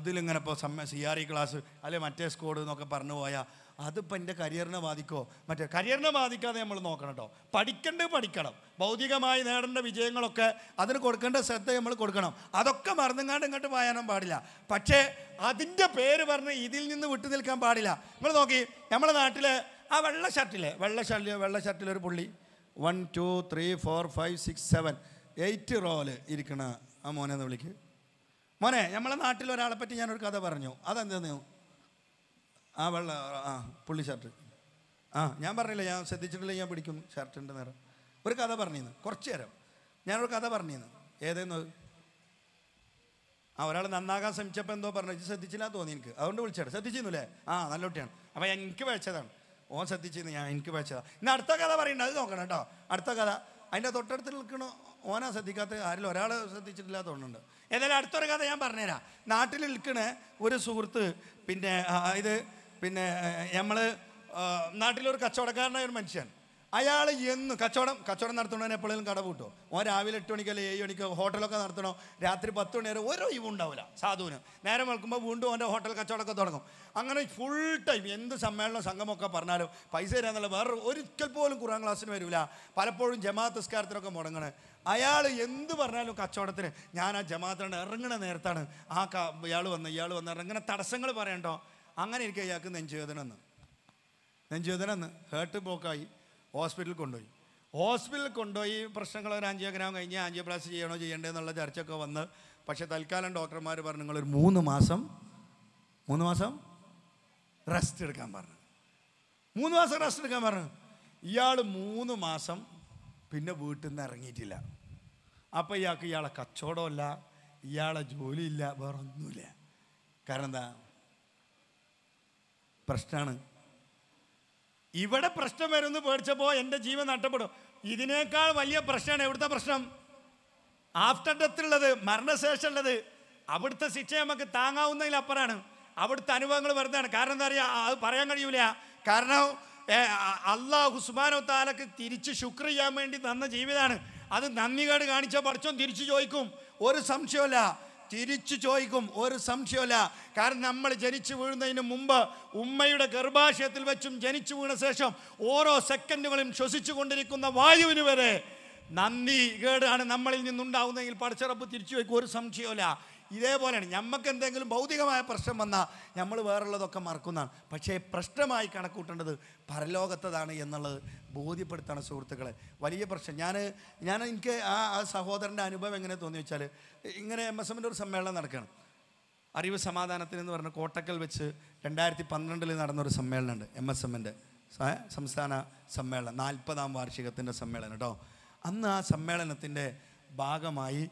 ഇതിലിങ്ങനെ ഇപ്പോൾ C R E class e അല്ലെങ്കിൽ മറ്റേ സ്കോഡ് എന്നൊക്കെ പറഞ്ഞു പോയാൽ അതിപ്പോൾ എൻ്റെ കരിയറിനെ ബാധിക്കോ മറ്റേ കരിയറിനെ ബാധിക്കാതെ നമ്മൾ നോക്കണം കേട്ടോ പഠിക്കേണ്ടത് പഠിക്കണം ഭൗതികമായി നേടേണ്ട വിജയങ്ങളൊക്കെ അതിന് കൊടുക്കേണ്ട ശ്രദ്ധ നമ്മൾ കൊടുക്കണം അതൊക്കെ മറന്നുങ്ങാണ്ട് ഇങ്ങോട്ട് പായാനും പാടില്ല പക്ഷേ അതിൻ്റെ പേര് പറഞ്ഞ് ഇതിൽ നിന്ന് വിട്ടു നിൽക്കാൻ പാടില്ല നിങ്ങൾ നോക്കി നമ്മുടെ നാട്ടിൽ ആ വെള്ള ഷർട്ടിലെ വെള്ള ഷർട്ടിൽ വെള്ള ഷർട്ടിൽ ഒരു പുള്ളി one two three four five six seven eight റോല് ഇരിക്കണ ആ മോനെ എന്ന് വിളിക്ക് മോനെ നമ്മളെ നാട്ടിൽ ഒരാളെ പറ്റി ഞാനൊരു കഥ പറഞ്ഞു അതെന്താണ് ആ വെള്ള ആ പുള്ളി ഷർട്ട് ആ ഞാൻ പറഞ്ഞില്ല ഞാൻ ശ്രദ്ധിച്ചിട്ടില്ല ഞാൻ പിടിക്കും ഷർട്ടിൻ്റെ നിറം ഒരു കഥ പറഞ്ഞിരുന്നു കുറച്ച് നേരം ഞാനൊരു കഥ പറഞ്ഞിരുന്നു ഏതെന്ന് ആ ഒരാൾ നന്നാകാൻ ശ്രമിച്ചപ്പോൾ എന്തോ പറഞ്ഞു ശ്രദ്ധിച്ചില്ല തോന്നി എനിക്ക് അതുകൊണ്ട് വിളിച്ചാണ് ശ്രദ്ധിച്ചിരുന്നില്ലേ ആ നല്ല കുട്ടിയാണ് അപ്പോൾ ഞാൻ എനിക്ക് വെച്ചതാണ് ഓൻ ശ്രദ്ധിച്ചിരുന്നു ഞാൻ എനിക്ക് വെച്ചതാണ് ഇന്ന് അടുത്ത കഥ പറയണ്ട അത് നോക്കണം കേട്ടോ അടുത്ത കഥ അതിൻ്റെ തൊട്ടടുത്ത് നിൽക്കണ ഓനാ ശ്രദ്ധിക്കാത്ത ആരിൽ ഒരാൾ ശ്രദ്ധിച്ചിട്ടില്ല തോന്നുന്നുണ്ട് ഏതായാലും അടുത്തൊരു കഥ ഞാൻ പറഞ്ഞുതരാം നാട്ടിൽ നിൽക്കണ ഒരു സുഹൃത്ത് പിന്നെ ഇത് പിന്നെ നമ്മൾ നാട്ടിലൊരു കച്ചവടക്കാരനായ ഒരു മനുഷ്യൻ അയാൾ എന്നും കച്ചവടം കച്ചവടം നടത്തണവനെ എപ്പോഴും കട കൂട്ടോ ഓൻ രാവിലെ എട്ട് മണിക്കോ അല്ലെങ്കിൽ ഏഴ് മണിക്കോ ഹോട്ടലൊക്കെ നടത്തണോ രാത്രി പത്ത് മണി വരെ ഓരോ ഇവ ഉണ്ടാവില്ല സാധുവിന് നേരം വെളുക്കുമ്പോൾ വീണ്ടും അവൻ്റെ ഹോട്ടൽ കച്ചവടമൊക്കെ തുടങ്ങും അങ്ങനെ ഫുൾ ടൈം എന്ത് സമ്മേളനം സംഘമൊക്കെ പറഞ്ഞാലും പൈസ തരാന്നുള്ള വേറെ ഒരിക്കൽ പോലും ഖുറാൻ ക്ലാസ്സിന് വരില്ല പലപ്പോഴും ജമാഅത്ത് നിസ്കാരത്തിനൊക്കെ മുടങ്ങണേ അയാൾ എന്ത് പറഞ്ഞാലും കച്ചവടത്തിന് ഞാൻ ആ ജമാഅത്തിനോട് ഇറങ്ങണ നേരത്താണ് ആ ഇയാൾ വന്ന് ഇയാൾ വന്ന് ഇങ്ങനെ തടസ്സങ്ങൾ പറയണ്ടോ അങ്ങനെ എനിക്ക് അയാൾക്ക് നെഞ്ചുവേദനന്ന് നെഞ്ചുവേദനന്ന് ഹേർട്ട് ബ്ലോക്കായി ഹോസ്പിറ്റലിൽ കൊണ്ടുപോയി ഹോസ്പിറ്റലിൽ കൊണ്ടുപോയി പ്രശ്നങ്ങൾ ഒരു ആഞ്ചിയോഗ്രാം കഴിഞ്ഞ് ആഞ്ചിയോപ്ലാസ്റ്റി ചെയ്യണോ ചെയ്യേണ്ടതെന്നുള്ള ചർച്ചയൊക്കെ വന്ന് പക്ഷേ തൽക്കാലം ഡോക്ടർമാർ പറഞ്ഞു നിങ്ങളൊരു മൂന്ന് മാസം മൂന്ന് മാസം റെസ്റ്റ് എടുക്കാൻ പറഞ്ഞു മൂന്ന് മാസം റെസ്റ്റ് എടുക്കാൻ പറഞ്ഞു ഇയാൾ മൂന്ന് മാസം പിന്നെ വീട്ടിൽ നിന്ന് ഇറങ്ങിയിട്ടില്ല അപ്പോൾ ഇയാൾക്ക് ഇയാളെ കച്ചവടമില്ല ഇയാളെ ജോലിയില്ല വേറൊന്നുമില്ല കാരണം എന്താ പ്രശ്നമാണ് ഇവിടെ പ്രശ്നം വരുമെന്ന് പേടിച്ചപ്പോൾ എൻ്റെ ജീവൻ നഷ്ടപ്പെടും ഇതിനേക്കാൾ വലിയ പ്രശ്നമാണ് എവിടുത്തെ പ്രശ്നം ആഫ്റ്റർ ഡെത്ത് ഉള്ളത് മരണശേഷം ഉള്ളത് അവിടുത്തെ ശിക്ഷ നമുക്ക് താങ്ങാവുന്നതിലപ്പുറമാണ് അവിടുത്തെ അനുഭവങ്ങൾ വരുന്നതാണ് കാരണം എന്താ പറയുക അത് പറയാൻ കഴിയൂല കാരണം അള്ളാഹ് ഹുസ്മാനോ താലക്ക് തിരിച്ച് ശുക്ർ ചെയ്യാൻ വേണ്ടി തന്ന ജീവിതമാണ് അത് നന്ദികേട് കാണിച്ച പഠിച്ചോ തിരിച്ചു ചോദിക്കും ഒരു സംശയമല്ല തിരിച്ചു ചോദിക്കും ഒരു സംശയമല്ല കാരണം നമ്മൾ ജനിച്ചു വീഴുന്നതിന് മുമ്പ് ഉമ്മയുടെ ഗർഭാശയത്തിൽ വെച്ചും ജനിച്ചു വീണ ശേഷം ഓരോ സെക്കൻഡുകളും ശ്വസിച്ചു കൊണ്ടിരിക്കുന്ന വായുവിന് വരെ നന്ദി കേടാണ് നമ്മളിൽ നിന്നുണ്ടാവുന്നതെങ്കിൽ പടച്ചിറപ്പ് തിരിച്ചു വയ്ക്കും ഒരു സംശയമല്ല ഇതേപോലെയാണ് നമുക്ക് എന്തെങ്കിലും ഭൗതികമായ പ്രശ്നം വന്നാൽ നമ്മൾ വേറുള്ളതൊക്കെ മറക്കുന്നതാണ് പക്ഷേ പ്രശ്നമായി കണക്കൂട്ടേണ്ടത് പരലോകത്തതാണ് എന്നുള്ളത് ബോധ്യപ്പെടുത്താണ് സുഹൃത്തുക്കളെ വലിയ പ്രശ്നം ഞാൻ ഞാൻ എനിക്ക് ആ സഹോദരൻ്റെ അനുഭവം എങ്ങനെ തോന്നി വെച്ചാൽ ഇങ്ങനെ എം എസ് എമ്മിൻ്റെ ഒരു സമ്മേളനം നടക്കുകയാണ് അറിവ് സമാധാനത്തിനെന്ന് പറഞ്ഞ കോട്ടക്കൽ വെച്ച് രണ്ടായിരത്തി പന്ത്രണ്ടിൽ നടന്നൊരു സമ്മേളനമുണ്ട് എം എസ് എമ്മിൻ്റെ സംസ്ഥാന സമ്മേളനം നാൽപ്പതാം വാർഷികത്തിൻ്റെ സമ്മേളനം കേട്ടോ അന്ന് ആ സമ്മേളനത്തിൻ്റെ ഭാഗമായി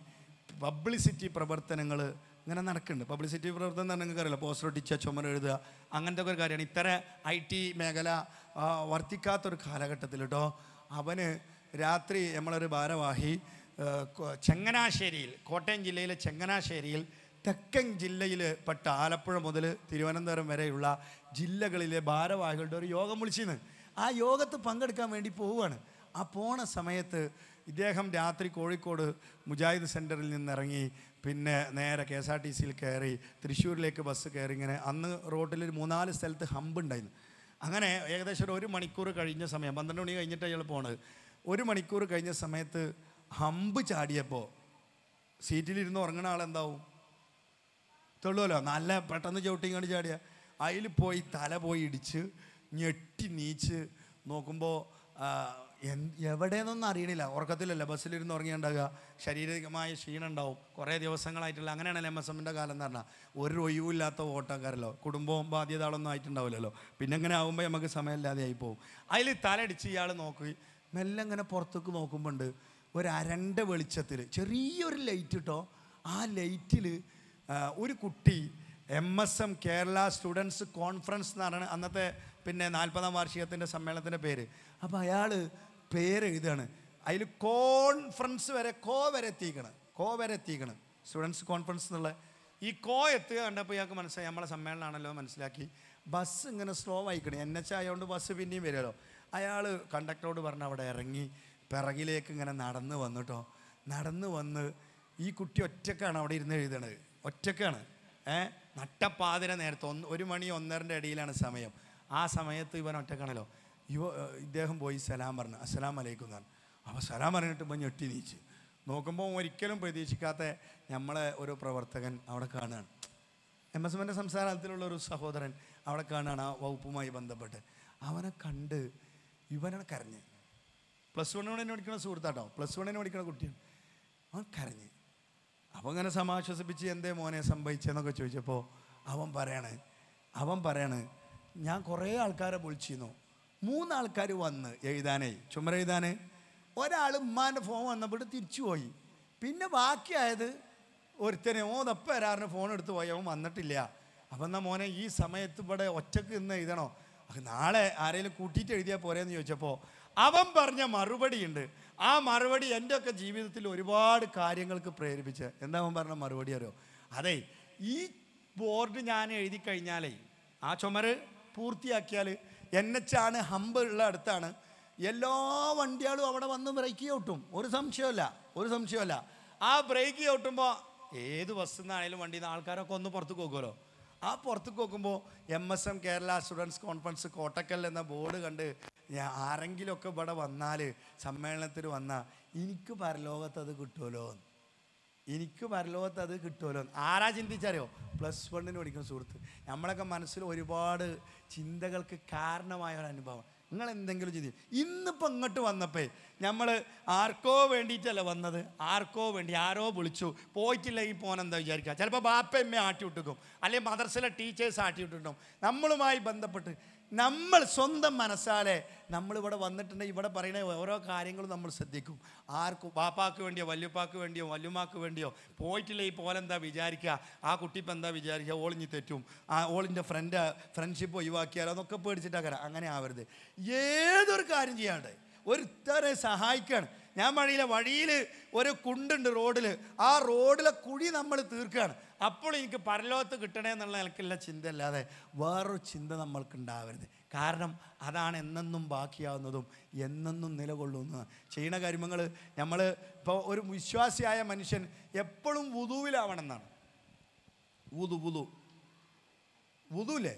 പബ്ലിസിറ്റി പ്രവർത്തനങ്ങൾ ഇങ്ങനെ നടക്കുന്നുണ്ട് പബ്ലിസിറ്റി പ്രവർത്തനം തന്നെ നിങ്ങൾക്ക് അറിയില്ല പോസ്റ്റർ ഒട്ടിച്ച ചുമര എഴുതുക അങ്ങനത്തെ ഒരു കാര്യമാണ് ഇത്ര ഐ ടി മേഖല വർത്തിക്കാത്തൊരു കാലഘട്ടത്തിൽ കേട്ടോ അവന് രാത്രി നമ്മളൊരു ഭാരവാഹി ചങ്ങനാശ്ശേരിയിൽ കോട്ടയം ജില്ലയിലെ ചങ്ങനാശ്ശേരിയിൽ തെക്കൻ ജില്ലയിൽ പെട്ട ആലപ്പുഴ മുതൽ തിരുവനന്തപുരം വരെയുള്ള ജില്ലകളിലെ ഭാരവാഹികളുടെ ഒരു യോഗം വിളിച്ചിരുന്നു ആ യോഗത്ത് പങ്കെടുക്കാൻ വേണ്ടി പോവുകയാണ് ആ പോണ സമയത്ത് ഇദ്ദേഹം രാത്രി കോഴിക്കോട് മുജാഹിദ് സെൻറ്ററിൽ നിന്നിറങ്ങി പിന്നെ നേരെ കെ എസ് ആർ ടി സിയിൽ കയറി തൃശ്ശൂരിലേക്ക് ബസ് കയറി ഇങ്ങനെ അന്ന് റോട്ടിൽ മൂന്നാല് സ്ഥലത്ത് ഹമ്പ് ഉണ്ടായിരുന്നു അങ്ങനെ ഏകദേശം ഒരു മണിക്കൂർ കഴിഞ്ഞ സമയം പന്ത്രണ്ട് മണി കഴിഞ്ഞിട്ട് അയാൾ പോണത് ഒരു മണിക്കൂർ കഴിഞ്ഞ സമയത്ത് ഹമ്പ് ചാടിയപ്പോൾ സീറ്റിലിരുന്ന് ഉറങ്ങണ ആളെന്താവും തെള്ളുമല്ലോ നല്ല പെട്ടെന്ന് ചവിട്ടിങ്ങോട്ട് ചാടിയ അതിൽ പോയി തല പോയി ഇടിച്ച് ഞെട്ടി നീച്ച് നോക്കുമ്പോൾ നിന്നൊന്നും അറിയണില്ല ഉറക്കത്തിലല്ല ബസ്സിലിരുന്ന് ഉറങ്ങിയുണ്ടാകുക ശാരീരികമായ ക്ഷീണം ഉണ്ടാവും കുറേ ദിവസങ്ങളായിട്ടുള്ള അങ്ങനെയാണല്ലോ എം എസ് എമ്മിൻ്റെ കാലം എന്ന് പറഞ്ഞാൽ ഒരു ഒഴിവില്ലാത്ത ഓട്ടക്കാരല്ലോ കുടുംബവും ബാധ്യതകളൊന്നും ആയിട്ടുണ്ടാവില്ലല്ലോ പിന്നെ അങ്ങനെ ആകുമ്പോൾ നമുക്ക് സമയമില്ലാതെ ആയി പോകും അതിൽ തലടിച്ച് ഇയാൾ നോക്കി മെല്ലെ ഇങ്ങനെ പുറത്തേക്ക് നോക്കുമ്പോണ്ട് ഒരു അരണ്ട വെളിച്ചത്തിൽ ചെറിയൊരു ലൈറ്റ് കിട്ടോ ആ ലൈറ്റിൽ ഒരു കുട്ടി M S M Kerala students conference പറയുന്നത് അന്നത്തെ പിന്നെ നാൽപ്പതാം വാർഷികത്തിൻ്റെ സമ്മേളനത്തിൻ്റെ പേര് അപ്പോൾ അയാൾ പേരെഴുതുകയാണ് അതിൽ കോൺഫറൻസ് വരെ കോ വരെ എത്തിക്കണം കോ വരെ എത്തിക്കണം സ്റ്റുഡൻസ് കോൺഫറൻസ് എന്നുള്ള ഈ കോ എത്തുക കണ്ടപ്പോൾ ഇയാൾക്ക് മനസ്സിലായി നമ്മളെ സമ്മേളനമാണല്ലോ മനസ്സിലാക്കി ബസ് ഇങ്ങനെ സ്ലോ ആയിക്കണേ എൻ എച്ച് ആയതുകൊണ്ട് ബസ് പിന്നെയും വരുമല്ലോ അയാൾ കണ്ടക്ടറോട് പറഞ്ഞ് അവിടെ ഇറങ്ങി പിറകിലേക്ക് ഇങ്ങനെ നടന്ന് വന്നിട്ടോ നടന്ന് വന്ന് ഈ കുട്ടി ഒറ്റക്കാണ് അവിടെ ഇരുന്ന് എഴുതണത് ഒറ്റക്കാണ് ഏ നട്ടപ്പാതിര നേരത്തെ ഒന്ന് ഒരു മണി ഒന്നരൻ്റെ ഇടയിലാണ് സമയം ആ സമയത്ത് ഇവൻ ഒറ്റക്കാണല്ലോ യുവ ഇദ്ദേഹം പോയി സലാം പറഞ്ഞു അസ്സലാം അലൈക്കും എന്നാണ് അപ്പോൾ സലാം പറഞ്ഞിട്ട് പറഞ്ഞിട്ടുമ്പോൾ ഞെട്ടി നീച്ച് നോക്കുമ്പോൾ ഒരിക്കലും പ്രതീക്ഷിക്കാത്ത നമ്മളെ ഒരു പ്രവർത്തകൻ അവിടെ കാണുകയാണ് എം എസ് എമ്മിൻ്റെ സംസ്ഥാനത്തിലുള്ള ഒരു സഹോദരൻ അവിടെ കാണുകയാണ് ആ വകുപ്പുമായി ബന്ധപ്പെട്ട് അവനെ കണ്ട് ഇവനാണ് കരഞ്ഞ് പ്ലസ് വണ്ണിനോട് പഠിക്കുന്ന സുഹൃത്താട്ടോ പ്ലസ് വണ്ണിനെ പഠിക്കുന്ന കുട്ടിയാണ് അവൻ കരഞ്ഞ് അപ്പോൾ അങ്ങനെ സമാശ്വസിപ്പിച്ച് എന്തേ മോനെ സംഭവിച്ചെന്നൊക്കെ ചോദിച്ചപ്പോൾ അവൻ പറയാണ് അവൻ പറയാണ് ഞാൻ കുറേ ആൾക്കാരെ വിളിച്ചിരുന്നു മൂന്നാൾക്കാർ വന്ന് എഴുതാനേ ചുമര എഴുതാനേ ഒരാൾ ഉമ്മാൻ്റെ ഫോൺ വന്നപ്പോൾ തിരിച്ചു പോയി പിന്നെ ബാക്കിയായത് ഒരുത്തനെ ഓതപ്പം തപ്പ വരാറിന് ഫോൺ എടുത്ത് പോയി അവൻ വന്നിട്ടില്ല അപ്പം എന്നാൽ മോനെ ഈ സമയത്ത് ഇവിടെ ഒറ്റക്ക് ഇന്ന് എഴുതണോ നാളെ ആരെങ്കിലും കൂട്ടിയിട്ട് എഴുതിയാൽ പോരെയെന്ന് ചോദിച്ചപ്പോൾ അവൻ പറഞ്ഞ മറുപടി ഉണ്ട് ആ മറുപടി എൻ്റെ ഒക്കെ ജീവിതത്തിൽ ഒരുപാട് കാര്യങ്ങൾക്ക് പ്രേരിപ്പിച്ച് എന്താ അവൻ പറഞ്ഞ മറുപടി അറിയോ അതെ ഈ ബോർഡ് ഞാൻ എഴുതി കഴിഞ്ഞാലേ ആ ചുമര് പൂർത്തിയാക്കിയാൽ എൻ എച്ച് ആണ് ഹമ്പ് ഉള്ള അടുത്താണ് എല്ലാ വണ്ടികളും അവിടെ വന്ന് ബ്രേക്ക് ചവിട്ടും ഒരു സംശയമല്ല ഒരു സംശയമല്ല ആ ബ്രേക്ക് ചവിട്ടുമ്പോൾ ഏത് ബസ്സിൽ നിന്നാണെങ്കിലും വണ്ടിയിൽ നിന്ന് ആൾക്കാരൊക്കെ ഒന്ന് പുറത്തേക്ക് നോക്കുമല്ലോ ആ പുറത്തേക്ക് നോക്കുമ്പോൾ M S M Kerala students conference Kottakkal എന്ന ബോർഡ് കണ്ട് ഞാൻ ആരെങ്കിലുമൊക്കെ ഇവിടെ വന്നാൽ സമ്മേളനത്തിൽ വന്നാൽ എനിക്ക് പരലോകത്ത് അത് കിട്ടുമല്ലോ എന്ന് എനിക്ക് പരലോകത്ത് അത് കിട്ടുമല്ലോ ആരാ ചിന്തിച്ചറിയോ പ്ലസ് വണ്ണിന് പഠിക്കും സുഹൃത്ത് നമ്മളൊക്കെ മനസ്സിൽ ഒരുപാട് ചിന്തകൾക്ക് കാരണമായ ഒരു അനുഭവം നിങ്ങൾ എന്തെങ്കിലും ചിന്തി ഇന്നിപ്പോൾ ഇങ്ങോട്ട് വന്നപ്പോൾ നമ്മൾ ആർക്കോ വേണ്ടിയിട്ടല്ല വന്നത് ആർക്കോ വേണ്ടി ആരോ വിളിച്ചു പോയിട്ടില്ലെങ്കിൽ പോനെന്താ വിചാരിക്കുക ചിലപ്പോൾ ബാപ്പയമ്മ ആട്ടി വിട്ടിക്കും അല്ലെങ്കിൽ മദർസിലെ ടീച്ചേഴ്സ് ആട്ടി വിട്ടിട്ടുണ്ടാവും നമ്മളുമായി ബന്ധപ്പെട്ട് നമ്മൾ സ്വന്തം മനസ്സാലെ നമ്മളിവിടെ വന്നിട്ടുണ്ടെങ്കിൽ ഇവിടെ പറയുന്ന ഓരോ കാര്യങ്ങളും നമ്മൾ ശ്രദ്ധിക്കും ആർക്കും വാപ്പാക്ക് വേണ്ടിയോ വല്യപ്പാക്ക് വേണ്ടിയോ വല്യമാക്ക് വേണ്ടിയോ പോയിട്ടില്ല ഈ പോലെന്താ വിചാരിക്കുക ആ കുട്ടിപ്പം എന്താ വിചാരിക്കുക ഓളിഞ്ഞ് തെറ്റും ആ ഓളിൻ്റെ ഫ്രണ്ട് ഫ്രണ്ട്ഷിപ്പ് ഒഴിവാക്കിയാലോ അതൊക്കെ പേടിച്ചിട്ടാക്കാരം അങ്ങനെ ആവരുത് ഏതൊരു കാര്യം ചെയ്യാണ്ട് ഒരുത്തരെ സഹായിക്കുകയാണ് ഞാൻ വഴിയിലെ വഴിയിൽ ഒരു കുണ്ടുണ്ട് റോഡിൽ ആ റോഡിലെ കുഴി നമ്മൾ തീർക്കുകയാണ് അപ്പോൾ എനിക്ക് പരലോകത്ത് കിട്ടണേ എന്നുള്ള നിലക്കുള്ള ചിന്ത അല്ലാതെ വേറൊരു ചിന്ത ഉണ്ടാവരുത് കാരണം അതാണ് എന്നെന്നും ബാക്കിയാവുന്നതും എന്നെന്നും നിലകൊള്ളുന്നത് ചെയ്യണ കാര്യങ്ങൾ നമ്മൾ ഇപ്പോൾ ഒരു വിശ്വാസിയായ മനുഷ്യൻ എപ്പോഴും വുതുവിലാവണമെന്നാണ് എന്നാണ് വുതു വുതു വുതുവില്ലേ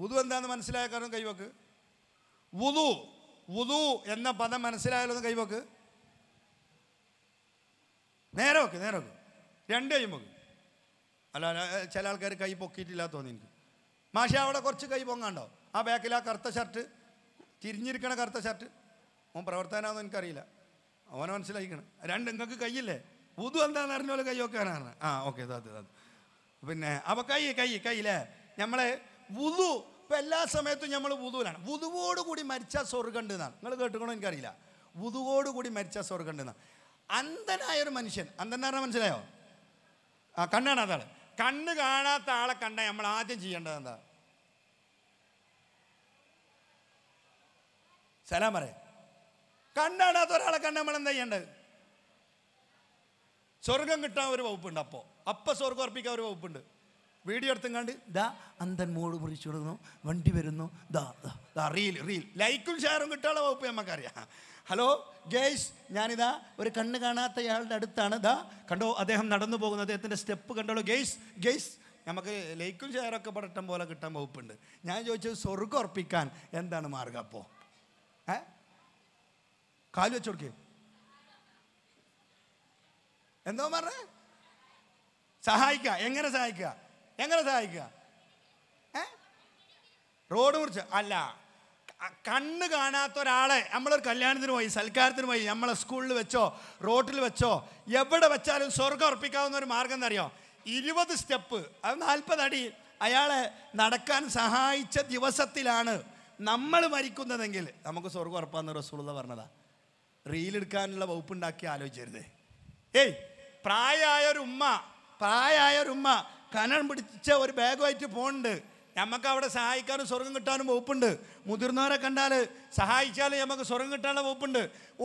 വുതു എന്താണെന്ന് മനസ്സിലായ കാരണം കൈവക്ക് വുതു വുതു എന്ന പദം മനസ്സിലായാലൊന്ന് കൈവക്ക് നേരെ വെക്ക് നേരെ വെക്ക് രണ്ട് കൈ വെക്ക് അല്ല ചില ആൾക്കാർ കൈ പൊക്കിയിട്ടില്ല തോന്നി എനിക്ക് മാഷെ അവിടെ കുറച്ച് കൈ പൊങ്ങാണ്ടോ ആ ബാക്കിൽ ആ കറുത്ത ഷർട്ട് തിരിഞ്ഞിരിക്കണ കറുത്ത ഷർട്ട് ഓൻ പ്രവർത്തനാന്ന് എനിക്കറിയില്ല അവനെ മനസ്സിലായിക്കണം രണ്ട് നിങ്ങൾക്ക് കയ്യില്ലേ പുതു എന്താണെന്ന് അറിഞ്ഞ പോലെ കൈ വെക്കാനാണ് ആ ഓക്കെ അത് അത് പിന്നെ അപ്പോൾ കൈ കൈ കൈയില്ലേ നമ്മളെ വുതു ഇപ്പം എല്ലാ സമയത്തും നമ്മൾ വുതുവിലാണ് വുതുവോടുകൂടി മരിച്ച സ്വർഗം ഉണ്ടെന്നാണ് നിങ്ങൾ കേട്ടുകൊണ്ടോ എനിക്കറിയില്ല വുതുവോടുകൂടി മരിച്ച സ്വർഗം ഉണ്ടെന്നാണ് അന്ധനായ ഒരു മനുഷ്യൻ അന്ധൻ പറഞ്ഞാൽ മനസ്സിലായോ ആ കണ്ണാണ് അതാണ് കണ്ണ് കാണാത്ത ആളെ കണ്ട നമ്മൾ ആദ്യം ചെയ്യേണ്ടത് എന്താ സലാം പറയാം കണ്ണാണാത്ത ഒരാളെ കണ്ട നമ്മൾ എന്താ ചെയ്യേണ്ടത് സ്വർഗം കിട്ടാൻ ഒരു വകുപ്പുണ്ട് അപ്പോൾ അപ്പം സ്വർഗം അർപ്പിക്കാൻ ഒരു വകുപ്പുണ്ട് വീഡിയോ എടുത്തും കണ്ട് ദാ അന്തൻ മോട് മുറിച്ചു കൊടുക്കുന്നു വണ്ടി വരുന്നു ദാ ദാ റീൽ റീൽ ലൈക്കും ഷെയറും കിട്ടാനുള്ള വകുപ്പ് നമുക്കറിയാം ഹലോ ഗേയ്സ് ഞാനിതാ ഒരു കണ്ണ് കാണാത്തയാളുടെ അടുത്താണ് ഇതാ കണ്ടോ അദ്ദേഹം നടന്നു പോകുന്നത് അദ്ദേഹത്തിൻ്റെ സ്റ്റെപ്പ് കണ്ടോളൂ ഗെയ്സ് ഗെയ്സ് നമുക്ക് ലേക്കും ഒക്കെ പടട്ടം പോലെ കിട്ടാൻ വകുപ്പുണ്ട് ഞാൻ ചോദിച്ചത് സ്വർഗം ഉറപ്പിക്കാൻ എന്താണ് മാർഗം അപ്പോൾ ഏ കാല് വെച്ച് കൊടുക്കേ എന്തോ പറഞ്ഞേ സഹായിക്കുക എങ്ങനെ സഹായിക്കുക എങ്ങനെ സഹായിക്കുക ഏ റോഡ് കുറിച്ച് അല്ല കണ്ണ് കാണാത്ത ഒരാളെ നമ്മളൊരു കല്യാണത്തിന് പോയി സൽക്കാരത്തിന് പോയി നമ്മളെ സ്കൂളിൽ വെച്ചോ റോട്ടിൽ വെച്ചോ എവിടെ വെച്ചാലും സ്വർഗം അർപ്പിക്കാവുന്ന ഒരു മാർഗം എന്നറിയോ ഇരുപത് സ്റ്റെപ്പ് അത് നാൽപ്പത് അടി അയാളെ നടക്കാൻ സഹായിച്ച ദിവസത്തിലാണ് നമ്മൾ മരിക്കുന്നതെങ്കിൽ നമുക്ക് സ്വർഗം ഉറപ്പാന്ന് റസൂള പറഞ്ഞതാ റീലെടുക്കാനുള്ള വകുപ്പുണ്ടാക്കി ആലോചിച്ചരുത് ഏയ് പ്രായമായ ഒരു ഉമ്മ പ്രായമായ ഒരു ഉമ്മ കനം പിടിച്ച ഒരു ബാഗുമായിട്ട് പോകുന്നുണ്ട് നമുക്ക് അവിടെ സഹായിക്കാനും സ്വർഗം കിട്ടാനും വകുപ്പുണ്ട് മുതിർന്നവരെ കണ്ടാൽ സഹായിച്ചാൽ നമുക്ക് സ്വർഗം കിട്ടാനുള്ള വകുപ്പുണ്ട്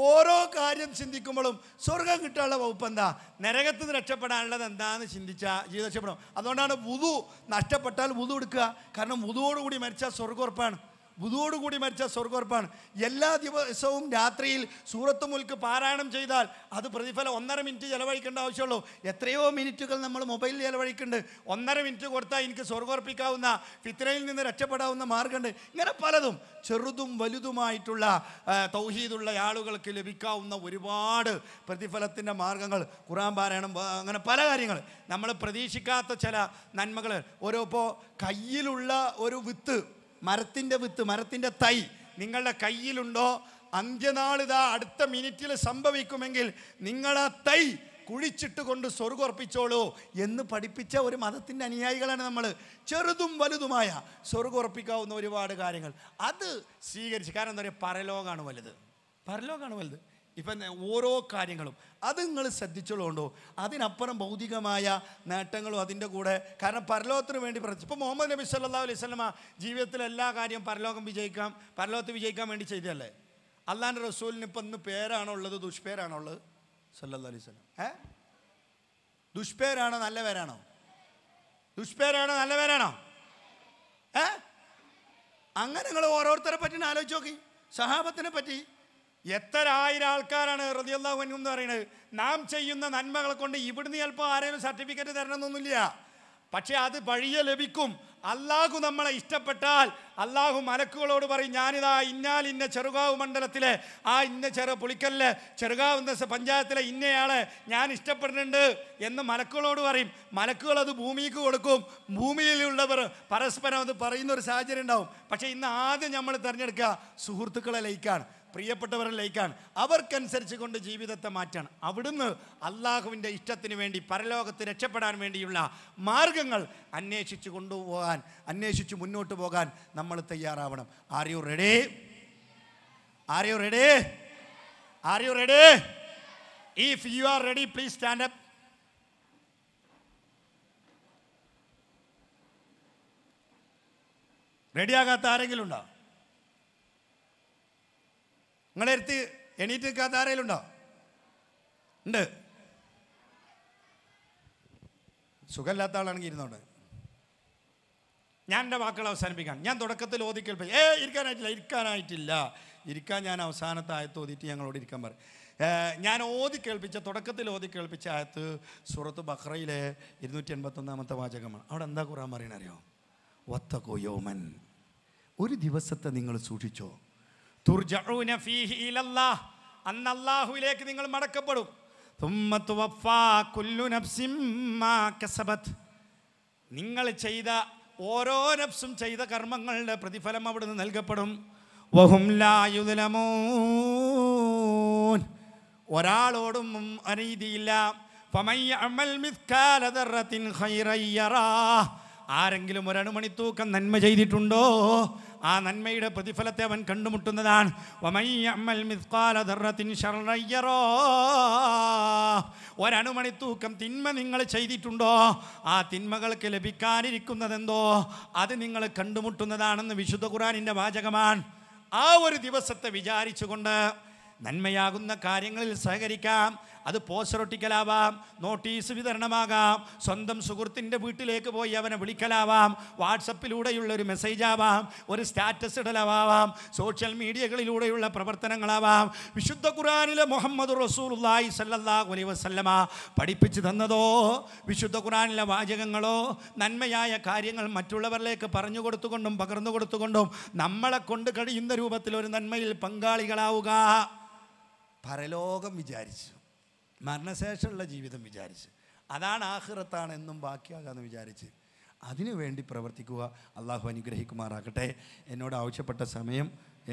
ഓരോ കാര്യം ചിന്തിക്കുമ്പോഴും സ്വർഗം കിട്ടാനുള്ള വകുപ്പ് എന്താ നരകത്തിൽ നിന്ന് രക്ഷപ്പെടാനുള്ളത് എന്താന്ന് ചിന്തിച്ചാൽ ജീവിതം രക്ഷപ്പെടണം അതുകൊണ്ടാണ് വുതു നഷ്ടപ്പെട്ടാൽ വുതു എടുക്കുക കാരണം വുതുവോടുകൂടി മരിച്ചാൽ സ്വർഗം ഉറപ്പാണ് വുതുവോടുകൂടി മരിച്ച സ്വർഗോർപ്പാണ് എല്ലാ ദിവസവും രാത്രിയിൽ സൂറത്ത് മുൽക്ക് പാരായണം ചെയ്താൽ അത് പ്രതിഫലം ഒന്നര മിനിറ്റ് ചിലവഴിക്കേണ്ട ആവശ്യമുള്ളൂ എത്രയോ മിനിറ്റുകൾ നമ്മൾ മൊബൈലിൽ ചിലവഴിക്കുന്നുണ്ട് ഒന്നര മിനിറ്റ് കൊടുത്താൽ എനിക്ക് സ്വർഗോർപ്പിക്കാവുന്ന ഫിത്രയിൽ നിന്ന് രക്ഷപ്പെടാവുന്ന മാർഗമുണ്ട് ഇങ്ങനെ പലതും ചെറുതും വലുതുമായിട്ടുള്ള തൗഹീദുള്ള ആളുകൾക്ക് ലഭിക്കാവുന്ന ഒരുപാട് പ്രതിഫലത്തിൻ്റെ മാർഗങ്ങൾ ഖുറാൻ പാരായണം അങ്ങനെ പല കാര്യങ്ങൾ നമ്മൾ പ്രതീക്ഷിക്കാത്ത ചില നന്മകൾ ഓരോ ഇപ്പോൾ കയ്യിലുള്ള ഒരു വിത്ത് മരത്തിൻ്റെ വിത്ത് മരത്തിൻ്റെ തൈ നിങ്ങളുടെ കയ്യിലുണ്ടോ ഇതാ അടുത്ത മിനിറ്റിൽ സംഭവിക്കുമെങ്കിൽ നിങ്ങളെ തൈ കുഴിച്ചിട്ട് കൊണ്ട് സ്വർഗുറപ്പിച്ചോളൂ എന്ന് പഠിപ്പിച്ച ഒരു മതത്തിൻ്റെ അനുയായികളാണ് നമ്മൾ ചെറുതും വലുതുമായ സ്വർഗുറപ്പിക്കാവുന്ന ഒരുപാട് കാര്യങ്ങൾ അത് സ്വീകരിച്ച് കാരണം എന്താ പറയുക പരലോകമാണ് വലുത് പരലോകമാണ് വലുത് ഇപ്പം ഓരോ കാര്യങ്ങളും അത് നിങ്ങൾ ശ്രദ്ധിച്ചോളൂണ്ടോ അതിനപ്പുറം ഭൗതികമായ നേട്ടങ്ങളും അതിൻ്റെ കൂടെ കാരണം പരലോകത്തിന് വേണ്ടി പ്രവർത്തിച്ചു ഇപ്പോൾ മുഹമ്മദ് നബി സല്ലാ അലൈഹി സ്വലമ ജീവിതത്തിൽ എല്ലാ കാര്യവും പരലോകം വിജയിക്കാം പരലോകത്ത് വിജയിക്കാൻ വേണ്ടി ചെയ്തതല്ലേ അള്ളാൻ്റെ റസൂലിന് ഇപ്പം ഇന്ന് പേരാണോ ഉള്ളത് ദുഷ്പേരാണോ ഉള്ളത് സല്ലാ അലൈഹി സ്വലം ഏ ദുഷ്പേരാണോ നല്ല പേരാണോ ദുഷ്പേരാണോ നല്ല പേരാണോ ഏ അങ്ങനെ നിങ്ങൾ ഓരോരുത്തരെ പറ്റി ആലോചിച്ച് നോക്കി സഹാബത്തിനെ പറ്റി എത്ര ആയിരം ആൾക്കാരാണ് റതിയല്ലാഹു അൻഹു എന്ന് പറയുന്നത് നാം ചെയ്യുന്ന നന്മകളെ കൊണ്ട് ഇവിടുന്ന് ചിലപ്പോൾ ആരെങ്കിലും സർട്ടിഫിക്കറ്റ് തരണമെന്നൊന്നുമില്ല പക്ഷേ അത് വഴിയെ ലഭിക്കും അള്ളാഹു നമ്മളെ ഇഷ്ടപ്പെട്ടാൽ അള്ളാഹു മലക്കുകളോട് പറയും ഞാനിതാ ഇന്നാൽ ഇന്ന ചെറുകാവ് മണ്ഡലത്തിലെ ആ ഇന്ന ചെറു പുളിക്കല്ല് ചെറുകാവ് എന്ന പഞ്ചായത്തിലെ ഇന്നയാളെ ഞാൻ ഇഷ്ടപ്പെടുന്നുണ്ട് എന്ന് മലക്കുകളോട് പറയും മലക്കുകൾ അത് ഭൂമിക്ക് കൊടുക്കും ഭൂമിയിലുള്ളവർ പരസ്പരം അത് പറയുന്ന ഒരു സാഹചര്യം ഉണ്ടാവും പക്ഷേ ഇന്ന് ആദ്യം നമ്മൾ തിരഞ്ഞെടുക്കുക സുഹൃത്തുക്കളെ ലയിക്കാണ് പ്രിയപ്പെട്ടവരിലേക്കാണ് അവർക്കനുസരിച്ച് കൊണ്ട് ജീവിതത്തെ മാറ്റാണ് അവിടുന്ന് അള്ളാഹുവിൻ്റെ ഇഷ്ടത്തിന് വേണ്ടി പരലോകത്ത് രക്ഷപ്പെടാൻ വേണ്ടിയുള്ള മാർഗങ്ങൾ അന്വേഷിച്ച് കൊണ്ടുപോകാൻ അന്വേഷിച്ച് മുന്നോട്ട് പോകാൻ നമ്മൾ തയ്യാറാവണം are you ready are you ready are you ready if you are ready please stand up റെഡിയാകാത്ത ആരെങ്കിലും ഉണ്ടോ നിങ്ങളുടെ അടുത്ത് എണീറ്റ് നിൽക്കാത്ത ആരെങ്കിലും ഉണ്ടോ ഉണ്ട് സുഖമില്ലാത്ത ആളാണെങ്കിൽ ഇരുന്നോണ്ട് ഞാൻ എൻ്റെ വാക്കുകൾ അവസാനിപ്പിക്കാം ഞാൻ തുടക്കത്തിൽ ഓതി ഏ ഇരിക്കാനായിട്ടില്ല ഇരിക്കാനായിട്ടില്ല ഇരിക്കാൻ ഞാൻ അവസാനത്തെ ആയത്ത് ഓതിയിട്ട് ഞങ്ങളോട് ഇരിക്കാൻ പറയും ഞാൻ ഓതി കേൾപ്പിച്ച തുടക്കത്തിൽ ഓതി കേൾപ്പിച്ച ആയത്ത് സൂറത്ത് ബഹ്റയിലെ ഇരുന്നൂറ്റി എൺപത്തൊന്നാമത്തെ വാചകമാണ് അവിടെ എന്താ കുറാൻ പറയണറിയോ വത്തക്കോ യോമൻ ഒരു ദിവസത്തെ നിങ്ങൾ സൂക്ഷിച്ചോ അന്ന് നിങ്ങൾ മടക്കപ്പെടും നിങ്ങൾ ചെയ്ത ഓരോ നഫ്സും ചെയ്ത കർമ്മങ്ങളുടെ പ്രതിഫലം അവിടുന്ന് നൽകപ്പെടും ഒരാളോടും അനീതിയില്ല ആരെങ്കിലും ഒരണുമണിത്തൂക്കം നന്മ ചെയ്തിട്ടുണ്ടോ ആ നന്മയുടെ പ്രതിഫലത്തെ അവൻ കണ്ടുമുട്ടുന്നതാണ് ഒരണുമണി തൂക്കം തിന്മ നിങ്ങൾ ചെയ്തിട്ടുണ്ടോ ആ തിന്മകൾക്ക് ലഭിക്കാനിരിക്കുന്നതെന്തോ അത് നിങ്ങൾ കണ്ടുമുട്ടുന്നതാണെന്ന് വിശുദ്ധ ഖുറാനിൻ്റെ വാചകമാണ് ആ ഒരു ദിവസത്തെ വിചാരിച്ചുകൊണ്ട് നന്മയാകുന്ന കാര്യങ്ങളിൽ സഹകരിക്കാം അത് പോസ്റ്ററൊട്ടിക്കലാവാം നോട്ടീസ് വിതരണമാകാം സ്വന്തം സുഹൃത്തിൻ്റെ വീട്ടിലേക്ക് പോയി അവനെ വിളിക്കലാവാം വാട്സപ്പിലൂടെയുള്ള ഒരു മെസ്സേജ് ആവാം ഒരു സ്റ്റാറ്റസ് ഇടലാവാം സോഷ്യൽ മീഡിയകളിലൂടെയുള്ള പ്രവർത്തനങ്ങളാവാം വിശുദ്ധ ഖുറാനിലെ മുഹമ്മദ് റസൂലുല്ലായി സല്ലല്ലാഹു അലൈഹി വസല്ലമ പഠിപ്പിച്ചു തന്നതോ വിശുദ്ധ ഖുറാനിലെ വാചകങ്ങളോ നന്മയായ കാര്യങ്ങൾ മറ്റുള്ളവരിലേക്ക് പറഞ്ഞു കൊടുത്തുകൊണ്ടും പകർന്നു കൊടുത്തുകൊണ്ടും നമ്മളെ കൊണ്ട് കഴിയുന്ന രൂപത്തിൽ ഒരു നന്മയിൽ പങ്കാളികളാവുക പരലോകം വിചാരിച്ചു മരണശേഷമുള്ള ജീവിതം വിചാരിച്ച് അതാണ് ആഹ്റത്താണ് എന്നും ബാക്കിയാകാന്ന് വിചാരിച്ച് അതിനു വേണ്ടി പ്രവർത്തിക്കുക അള്ളാഹു അനുഗ്രഹിക്കുമാറാകട്ടെ എന്നോട് ആവശ്യപ്പെട്ട സമയം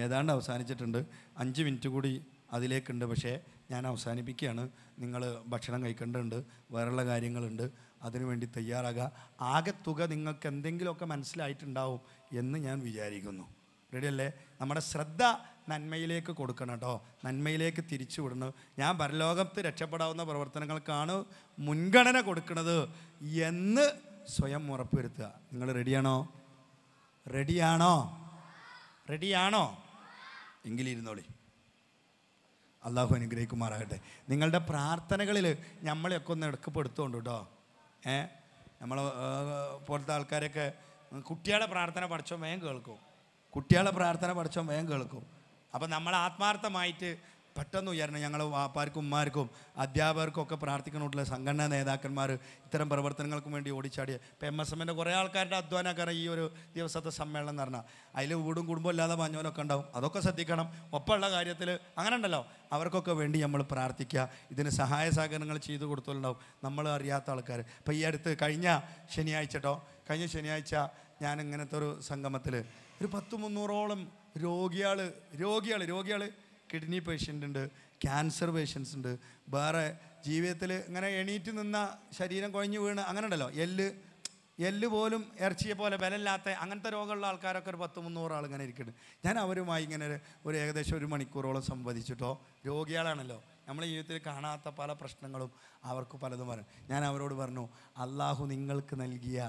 ഏതാണ്ട് അവസാനിച്ചിട്ടുണ്ട് അഞ്ച് മിനിറ്റ് കൂടി അതിലേക്കുണ്ട് പക്ഷേ ഞാൻ അവസാനിപ്പിക്കുകയാണ് നിങ്ങൾ ഭക്ഷണം കഴിക്കേണ്ടതുണ്ട് വേറെയുള്ള കാര്യങ്ങളുണ്ട് അതിനുവേണ്ടി തയ്യാറാകുക ആകെ തുക നിങ്ങൾക്ക് എന്തെങ്കിലുമൊക്കെ മനസ്സിലായിട്ടുണ്ടാവും എന്ന് ഞാൻ വിചാരിക്കുന്നു റെഡിയല്ലേ നമ്മുടെ ശ്രദ്ധ നന്മയിലേക്ക് കൊടുക്കണം കേട്ടോ നന്മയിലേക്ക് തിരിച്ചു വിടണം ഞാൻ പരലോകത്ത് രക്ഷപ്പെടാവുന്ന പ്രവർത്തനങ്ങൾക്കാണ് മുൻഗണന കൊടുക്കുന്നത് എന്ന് സ്വയം ഉറപ്പുവരുത്തുക നിങ്ങൾ റെഡിയാണോ റെഡിയാണോ റെഡിയാണോ എങ്കിലിരുന്നോളി അള്ളാഹു അനുഗ്രഹിക്കുമാറാകട്ടെ നിങ്ങളുടെ പ്രാർത്ഥനകളിൽ നമ്മളെയൊക്കെ ഒന്ന് എടുക്കപ്പെടുത്തുകൊണ്ട് കേട്ടോ ഏ നമ്മൾ പോലത്തെ ആൾക്കാരൊക്കെ കുട്ടികളെ പ്രാർത്ഥന പഠിച്ചോ വേഗം കേൾക്കും കുട്ടികളെ പ്രാർത്ഥന പഠിച്ചോ വേഗം കേൾക്കും അപ്പോൾ നമ്മൾ ആത്മാർത്ഥമായിട്ട് പെട്ടെന്ന് ഉയരണം ഞങ്ങൾ വാപ്പാർക്കും ഉമ്മാർക്കും അധ്യാപകർക്കും ഒക്കെ പ്രാർത്ഥിക്കണോട്ടുള്ള സംഘടനാ നേതാക്കന്മാർ ഇത്തരം പ്രവർത്തനങ്ങൾക്കും വേണ്ടി ഓടിച്ചാടിയ ഇപ്പം എം എസ് എമ്മിൻ്റെ കുറേ ആൾക്കാരുടെ അധ്വാനക്കാരൻ ഈ ഒരു ദിവസത്തെ സമ്മേളനം എന്ന് പറഞ്ഞാൽ അതിൽ വീടും കുടുംബം ഇല്ലാതെ പറഞ്ഞവരൊക്കെ ഉണ്ടാവും അതൊക്കെ ശ്രദ്ധിക്കണം ഒപ്പമുള്ള കാര്യത്തിൽ അങ്ങനെ ഉണ്ടല്ലോ അവർക്കൊക്കെ വേണ്ടി നമ്മൾ പ്രാർത്ഥിക്കുക ഇതിന് സഹായ സഹകരണങ്ങൾ ചെയ്തു കൊടുത്തുണ്ടാവും നമ്മൾ അറിയാത്ത ആൾക്കാർ ഇപ്പം ഈ അടുത്ത് കഴിഞ്ഞ ശനിയാഴ്ച കേട്ടോ കഴിഞ്ഞ ശനിയാഴ്ച ഞാൻ ഇങ്ങനത്തെ ഒരു സംഗമത്തിൽ ഒരു പത്ത് മുന്നൂറോളം രോഗിയാള് രോഗിയാള് രോഗിയാള് കിഡ്നി പേഷ്യൻ്റ് ഉണ്ട് ക്യാൻസർ പേഷ്യൻസ് ഉണ്ട് വേറെ ജീവിതത്തിൽ ഇങ്ങനെ എണീറ്റ് നിന്ന ശരീരം കുഴഞ്ഞു വീണ് അങ്ങനെ ഉണ്ടല്ലോ എല്ല് എല്ല് പോലും ഇറച്ചിയെ പോലെ ബലമില്ലാത്ത അങ്ങനത്തെ രോഗമുള്ള ആൾക്കാരൊക്കെ ഒരു പത്ത് മുന്നൂറ് ആൾ ഇങ്ങനെ ഇരിക്കുന്നുണ്ട് ഞാൻ അവരുമായി ഇങ്ങനെ ഒരു ഏകദേശം ഒരു മണിക്കൂറോളം സംവദിച്ചിട്ടോ രോഗികളാണല്ലോ നമ്മളെ ജീവിതത്തിൽ കാണാത്ത പല പ്രശ്നങ്ങളും അവർക്ക് പലതും വരും ഞാൻ അവരോട് പറഞ്ഞു അള്ളാഹു നിങ്ങൾക്ക് നൽകിയ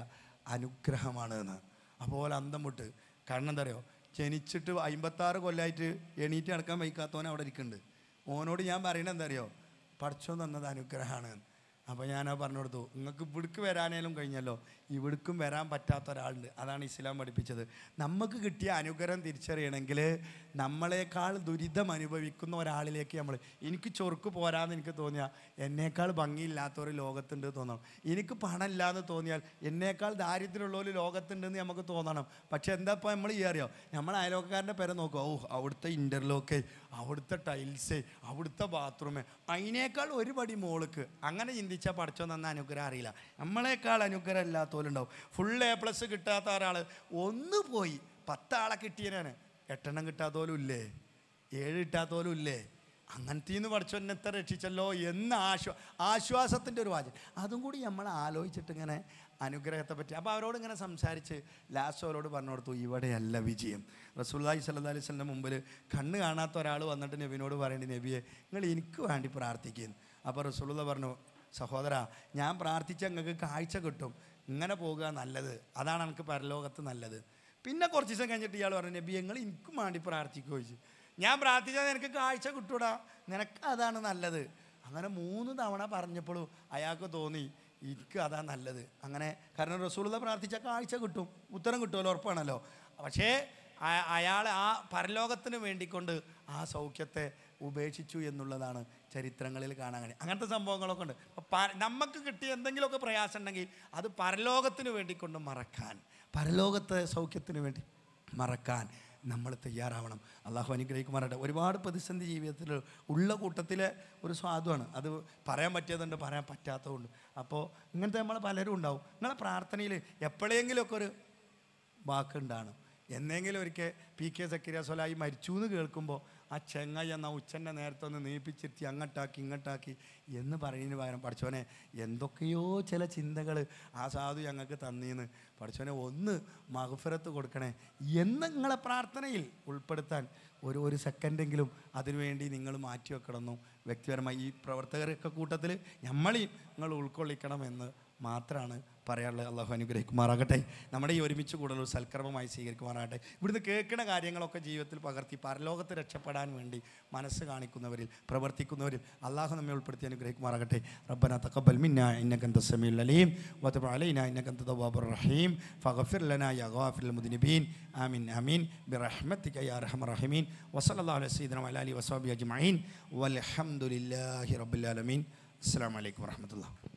അനുഗ്രഹമാണ് എന്ന് അപ്പോൾ അന്തം മുട്ട് കാരണം എന്താ പറയുക ജനിച്ചിട്ട് അമ്പത്താറ് കൊല്ലമായിട്ട് എണീറ്റ് നടക്കാൻ വൈക്കാത്തവൻ അവിടെ ഇരിക്കുന്നുണ്ട് ഓനോട് ഞാൻ പറയണത് എന്താ അറിയോ പഠിച്ചോ തന്നത് അനുഗ്രഹമാണ് അപ്പോൾ ഞാൻ പറഞ്ഞു കൊടുത്തു നിങ്ങൾക്ക് ഇവിടേക്ക് വരാനേലും കഴിഞ്ഞല്ലോ ഇവിടുക്കും വരാൻ പറ്റാത്ത ഒരാളുണ്ട് അതാണ് ഇസ്ലാം പഠിപ്പിച്ചത് നമുക്ക് കിട്ടിയ അനുഗ്രഹം തിരിച്ചറിയണമെങ്കിൽ നമ്മളെക്കാൾ ദുരിതം അനുഭവിക്കുന്ന ഒരാളിലേക്ക് നമ്മൾ എനിക്ക് ചൊറുക്ക് പോരാന്ന് എനിക്ക് തോന്നിയാൽ എന്നേക്കാൾ ഭംഗിയില്ലാത്ത ഒരു ലോകത്തുണ്ട് തോന്നണം എനിക്ക് പണമില്ല എന്ന് തോന്നിയാൽ എന്നേക്കാൾ ദാരിദ്ര്യമുള്ള ഒരു ലോകത്തുണ്ടെന്ന് നമുക്ക് തോന്നണം പക്ഷേ എന്താ ഇപ്പോൾ നമ്മൾ ഈ അറിയാം നമ്മൾ അയലോക്കാരൻ്റെ പേരെ നോക്കുക ഓ അവിടുത്തെ ഇൻ്റർലോക്ക് അവിടുത്തെ ടൈൽസ് അവിടുത്തെ ബാത്റൂം അതിനേക്കാൾ ഒരു മോൾക്ക് അങ്ങനെ ചിന്തിച്ചാൽ പഠിച്ചോ നന്ന അനുഗ്രഹം അറിയില്ല നമ്മളേക്കാൾ അനുഗ്രഹം ഇല്ലാത്തവരുണ്ടാവും ഫുൾ എ പ്ലസ് കിട്ടാത്ത ഒരാൾ ഒന്ന് പോയി പത്താളെ കിട്ടിയതാണ് എട്ടെണ്ണം കിട്ടാത്തോലും ഇല്ലേ ഏഴ് കിട്ടാത്തോലും ഇല്ലേ അങ്ങനത്തെ നിന്ന് എന്നെ എത്ര രക്ഷിച്ചല്ലോ എന്ന ആശ്വാ ആശ്വാസത്തിൻ്റെ ഒരു വാചകം അതും കൂടി നമ്മൾ ആലോചിച്ചിട്ട് ഇങ്ങനെ അനുഗ്രഹത്തെ പറ്റി അപ്പോൾ അവരോട് ഇങ്ങനെ സംസാരിച്ച് ലാസ്റ്റ് അവരോട് പറഞ്ഞു കൊടുത്തു ഇവിടെയല്ല വിജയം റസൂല്ലായി സല്ലാ അലൈഹി സ്വലിൻ്റെ മുമ്പിൽ കണ്ണ് കാണാത്ത ഒരാൾ വന്നിട്ട് നബിനോട് പറയേണ്ടി നബിയെ നിങ്ങൾ എനിക്ക് വേണ്ടി പ്രാർത്ഥിക്കുന്നു അപ്പോൾ റസൂലുള്ള പറഞ്ഞു സഹോദര ഞാൻ പ്രാർത്ഥിച്ച നിങ്ങൾക്ക് കാഴ്ച കിട്ടും ഇങ്ങനെ പോകുക നല്ലത് അതാണ് എനിക്ക് പരലോകത്ത് നല്ലത് പിന്നെ കുറച്ച് ദിവസം കഴിഞ്ഞിട്ട് ഇയാൾ പറഞ്ഞു നബി നിങ്ങൾ എനിക്കും വേണ്ടി പ്രാർത്ഥിക്കുകയോ ചോദിച്ചു ഞാൻ പ്രാർത്ഥിച്ചാൽ നിനക്ക് കാഴ്ച കിട്ടൂടാ നിനക്ക് അതാണ് നല്ലത് അങ്ങനെ മൂന്ന് തവണ പറഞ്ഞപ്പോഴും അയാൾക്ക് തോന്നി എനിക്ക് അതാ നല്ലത് അങ്ങനെ കാരണം റസൂളത പ്രാർത്ഥിച്ച കാഴ്ച കിട്ടും ഉത്തരം കിട്ടുമല്ലോ ഉറപ്പാണല്ലോ പക്ഷേ അയാൾ ആ പരലോകത്തിന് വേണ്ടിക്കൊണ്ട് ആ സൗഖ്യത്തെ ഉപേക്ഷിച്ചു എന്നുള്ളതാണ് ചരിത്രങ്ങളിൽ കാണാൻ കഴിയും അങ്ങനത്തെ സംഭവങ്ങളൊക്കെ ഉണ്ട് നമുക്ക് കിട്ടിയ എന്തെങ്കിലുമൊക്കെ പ്രയാസം ഉണ്ടെങ്കിൽ അത് പരലോകത്തിന് വേണ്ടിക്കൊണ്ട് മറക്കാൻ പരലോകത്തെ സൗഖ്യത്തിന് വേണ്ടി മറക്കാൻ നമ്മൾ തയ്യാറാവണം അള്ളാഹു അനുഗ്രഹിക്കുമാറാട്ടെ ഒരുപാട് പ്രതിസന്ധി ജീവിതത്തിൽ ഉള്ള കൂട്ടത്തിലെ ഒരു സ്വാദുമാണ് അത് പറയാൻ പറ്റിയതുണ്ട് പറയാൻ പറ്റാത്തതുണ്ട് അപ്പോൾ ഇങ്ങനത്തെ നമ്മൾ പലരും ഉണ്ടാവും നിങ്ങളെ പ്രാർത്ഥനയിൽ എപ്പോഴെങ്കിലുമൊക്കെ ഒരു വാക്കുണ്ടാണ് എന്നെങ്കിലും ഒരിക്കൽ പി കെ സ്വലായി മരിച്ചു എന്ന് കേൾക്കുമ്പോൾ ആ ചെങ്ങായി എന്ന ഉച്ചൻ്റെ നേരത്തെ ഒന്ന് നീപ്പിച്ചിരുത്തി അങ്ങട്ടാക്കി ഇങ്ങട്ടാക്കി എന്ന് പറയുന്നതിന് പകരം പഠിച്ചവനെ എന്തൊക്കെയോ ചില ചിന്തകൾ ആ സാധു ഞങ്ങൾക്ക് തന്നീന്ന് പഠിച്ചവനെ ഒന്ന് മഹഫിറത്ത് കൊടുക്കണേ എന്ന് നിങ്ങളെ പ്രാർത്ഥനയിൽ ഉൾപ്പെടുത്താൻ ഒരു ഒരു സെക്കൻഡെങ്കിലും അതിനുവേണ്ടി നിങ്ങൾ മാറ്റി വെക്കണമെന്നും വ്യക്തിപരമായി ഈ പ്രവർത്തകരൊക്കെ കൂട്ടത്തിൽ നമ്മളെയും നിങ്ങൾ ഉൾക്കൊള്ളിക്കണമെന്ന് മാത്രമാണ് പറയാനുള്ളത് അള്ളാഹു അനുഗ്രഹിക്കുമാറാകട്ടെ നമ്മുടെ ഈ ഒരുമിച്ച് കൂടുതൽ സൽക്രമമായി സ്വീകരിക്കുമാറാകട്ടെ ഇവിടുന്ന് കേൾക്കുന്ന കാര്യങ്ങളൊക്കെ ജീവിതത്തിൽ പകർത്തി പരലോകത്ത് രക്ഷപ്പെടാൻ വേണ്ടി മനസ്സ് കാണിക്കുന്നവരിൽ പ്രവർത്തിക്കുന്നവരിൽ അള്ളാഹു നമ്മെ ഉൾപ്പെടുത്തി അനുഗ്രഹിക്കുമാറാകട്ടെ റബ്ബന തക്കബൽ മിന്ന ഗന്ധ സമീൽ അലീം വതബ് ഇന്ന ഗന്ധ തവാബുർ റഹീം ഫഗഫിർ ലന യാ മുദ്നിബീൻ ആമീൻ ആമീൻ ബിറഹ്മത്തിക യാ അർഹമർ റഹീമീൻ വസല്ലല്ലാഹു അലൈഹി സയ്യിദിന വഅല അലി വസ്ഹബി അജ്മഈൻ വൽഹംദുലില്ലാഹി റബ്ബിൽ ആലമീൻ അസ്സലാമു അലൈക്കും വറഹ്മത്തുള്ളാഹി